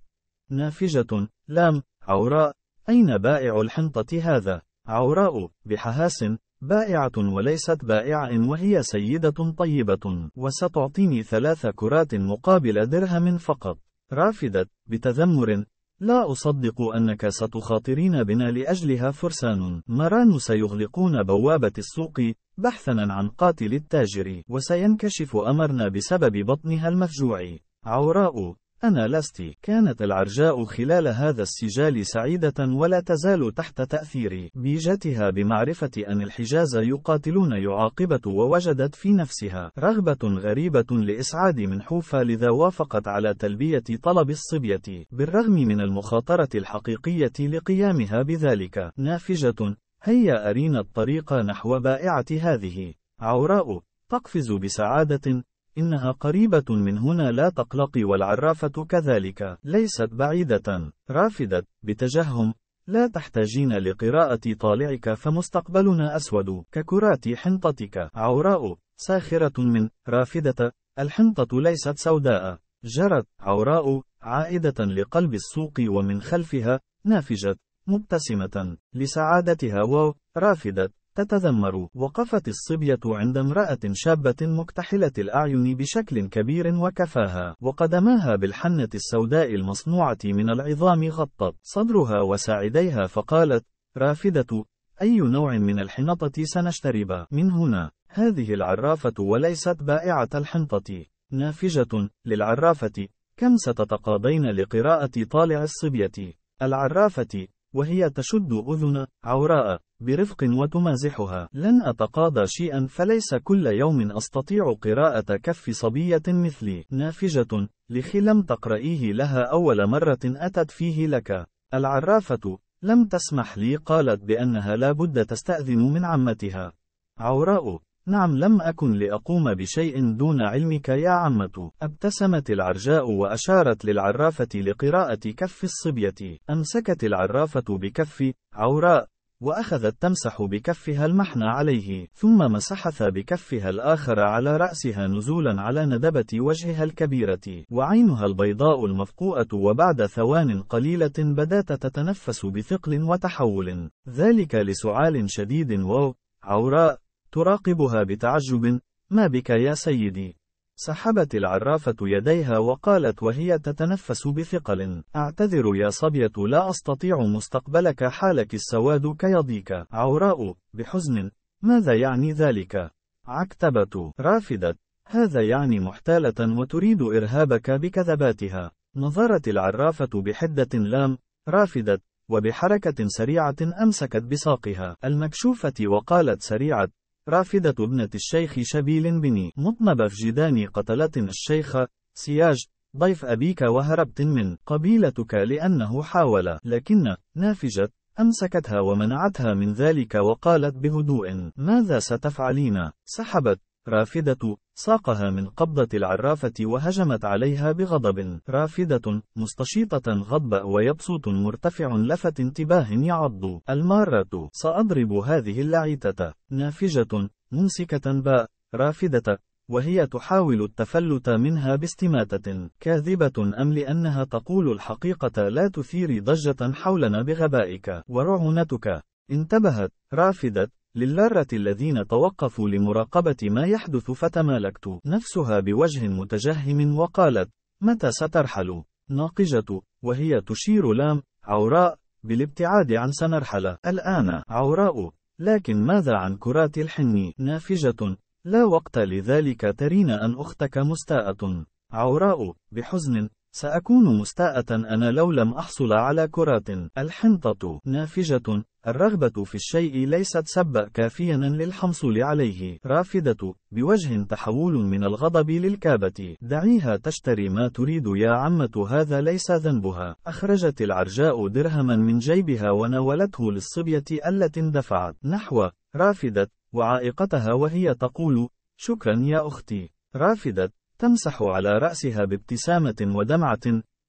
نافجة لام عوراء أين بائع الحنطة هذا عوراء بحهاس بائعة وليست بائعة وهي سيدة طيبة وستعطيني ثلاث كرات مقابل درهم فقط رافدت بتذمر لا أصدق أنك ستخاطرين بنا لأجلها فرسان مران سيغلقون بوابة السوق بحثا عن قاتل التاجر وسينكشف أمرنا بسبب بطنها المفجوع عوراء أنا لست. كانت العرجاء خلال هذا السجال سعيدة ولا تزال تحت تأثير بيجتها بمعرفة أن الحجاز يقاتلون يعاقبة ووجدت في نفسها رغبة غريبة لإسعاد من لذا وافقت على تلبية طلب الصبية بالرغم من المخاطرة الحقيقية لقيامها بذلك نافجة هيا أرينا الطريق نحو بائعة هذه عوراء تقفز بسعادة إنها قريبة من هنا لا تقلق والعرافة كذلك ليست بعيدة رافدة بتجهم لا تحتاجين لقراءة طالعك فمستقبلنا أسود ككرات حنطتك عوراء ساخرة من رافدة الحنطة ليست سوداء جرت عوراء عائدة لقلب السوق ومن خلفها نافجت مبتسمة لسعادتها و رافدة تتذمر. وقفت الصبية عند امرأة شابة مكتحلة الأعين بشكل كبير وكفاها، وقدماها بالحنة السوداء المصنوعة من العظام غطت صدرها وساعديها فقالت: رافدة، أي نوع من الحنطة سنشترب؟ من هنا، هذه العرافة وليست بائعة الحنطة. نافجة، للعرافة، كم ستتقاضين لقراءة طالع الصبية؟ العرافة، وهي تشد أذن عوراء برفق وتمازحها لن أتقاضى شيئا فليس كل يوم أستطيع قراءة كف صبية مثلي نافجة لخي لم تقرئيه لها أول مرة أتت فيه لك العرافة لم تسمح لي قالت بأنها لا بد تستأذن من عمتها عوراء نعم لم أكن لأقوم بشيء دون علمك يا عمة. ابتسمت العرجاء وأشارت للعرافة لقراءة كف الصبية. أمسكت العرافة بكف عوراء، وأخذت تمسح بكفها المحنى عليه، ثم مسحتها بكفها الآخر على رأسها نزولا على ندبة وجهها الكبيرة، وعينها البيضاء المفقوءة وبعد ثوان قليلة بدات تتنفس بثقل وتحول، ذلك لسعال شديد و عوراء، تراقبها بتعجب ما بك يا سيدي سحبت العرافة يديها وقالت وهي تتنفس بثقل أعتذر يا صبية لا أستطيع مستقبلك حالك السواد كيضيك عوراء بحزن ماذا يعني ذلك عكتبة رافدت هذا يعني محتالة وتريد إرهابك بكذباتها نظرت العرافة بحدة لام رافدت وبحركة سريعة أمسكت بساقها المكشوفة وقالت سريعة رافدة ابنة الشيخ شبيل بني مطنبة في جدان قتلت الشيخ سياج ضيف أبيك وهربت من قبيلتك لأنه حاول لكن نافجت أمسكتها ومنعتها من ذلك وقالت بهدوء ماذا ستفعلين سحبت رافدة ساقها من قبضة العرافة وهجمت عليها بغضب رافدة مستشيطة غضب ويبسوط مرتفع لفت انتباه يعض المارة سأضرب هذه اللعيتة نافجة ممسكة باء رافدة وهي تحاول التفلت منها باستماتة كاذبة أم لأنها تقول الحقيقة لا تثير ضجة حولنا بغبائك ورعونتك انتبهت رافدت للارة الذين توقفوا لمراقبة ما يحدث فتمالكت نفسها بوجه متجهم وقالت متى سترحل ناقجة وهي تشير لام عوراء بالابتعاد عن سنرحل الآن عوراء لكن ماذا عن كرات الحن نافجة لا وقت لذلك ترين أن أختك مستاءة عوراء بحزن سأكون مستاءة أنا لو لم أحصل على كرة. الحنطة نافجة. الرغبة في الشيء ليست سبأ كافيا للحصول عليه. رافدة بوجه تحول من الغضب للكابة. دعيها تشتري ما تريد يا عمة هذا ليس ذنبها. أخرجت العرجاء درهما من جيبها وناولته للصبية التي اندفعت نحو رافدت وعائقتها وهي تقول شكرا يا أختي. رافدت تمسح على رأسها بابتسامة ودمعة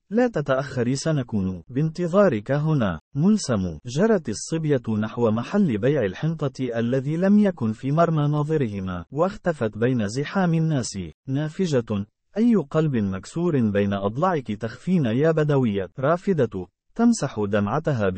لا تتأخري سنكون بانتظارك هنا ملسم جرت الصبية نحو محل بيع الحنطة الذي لم يكن في مرمى ناظرهما واختفت بين زحام الناس نافجة أي قلب مكسور بين أضلعك تخفين يا بدوية رافدة تمسح دمعتها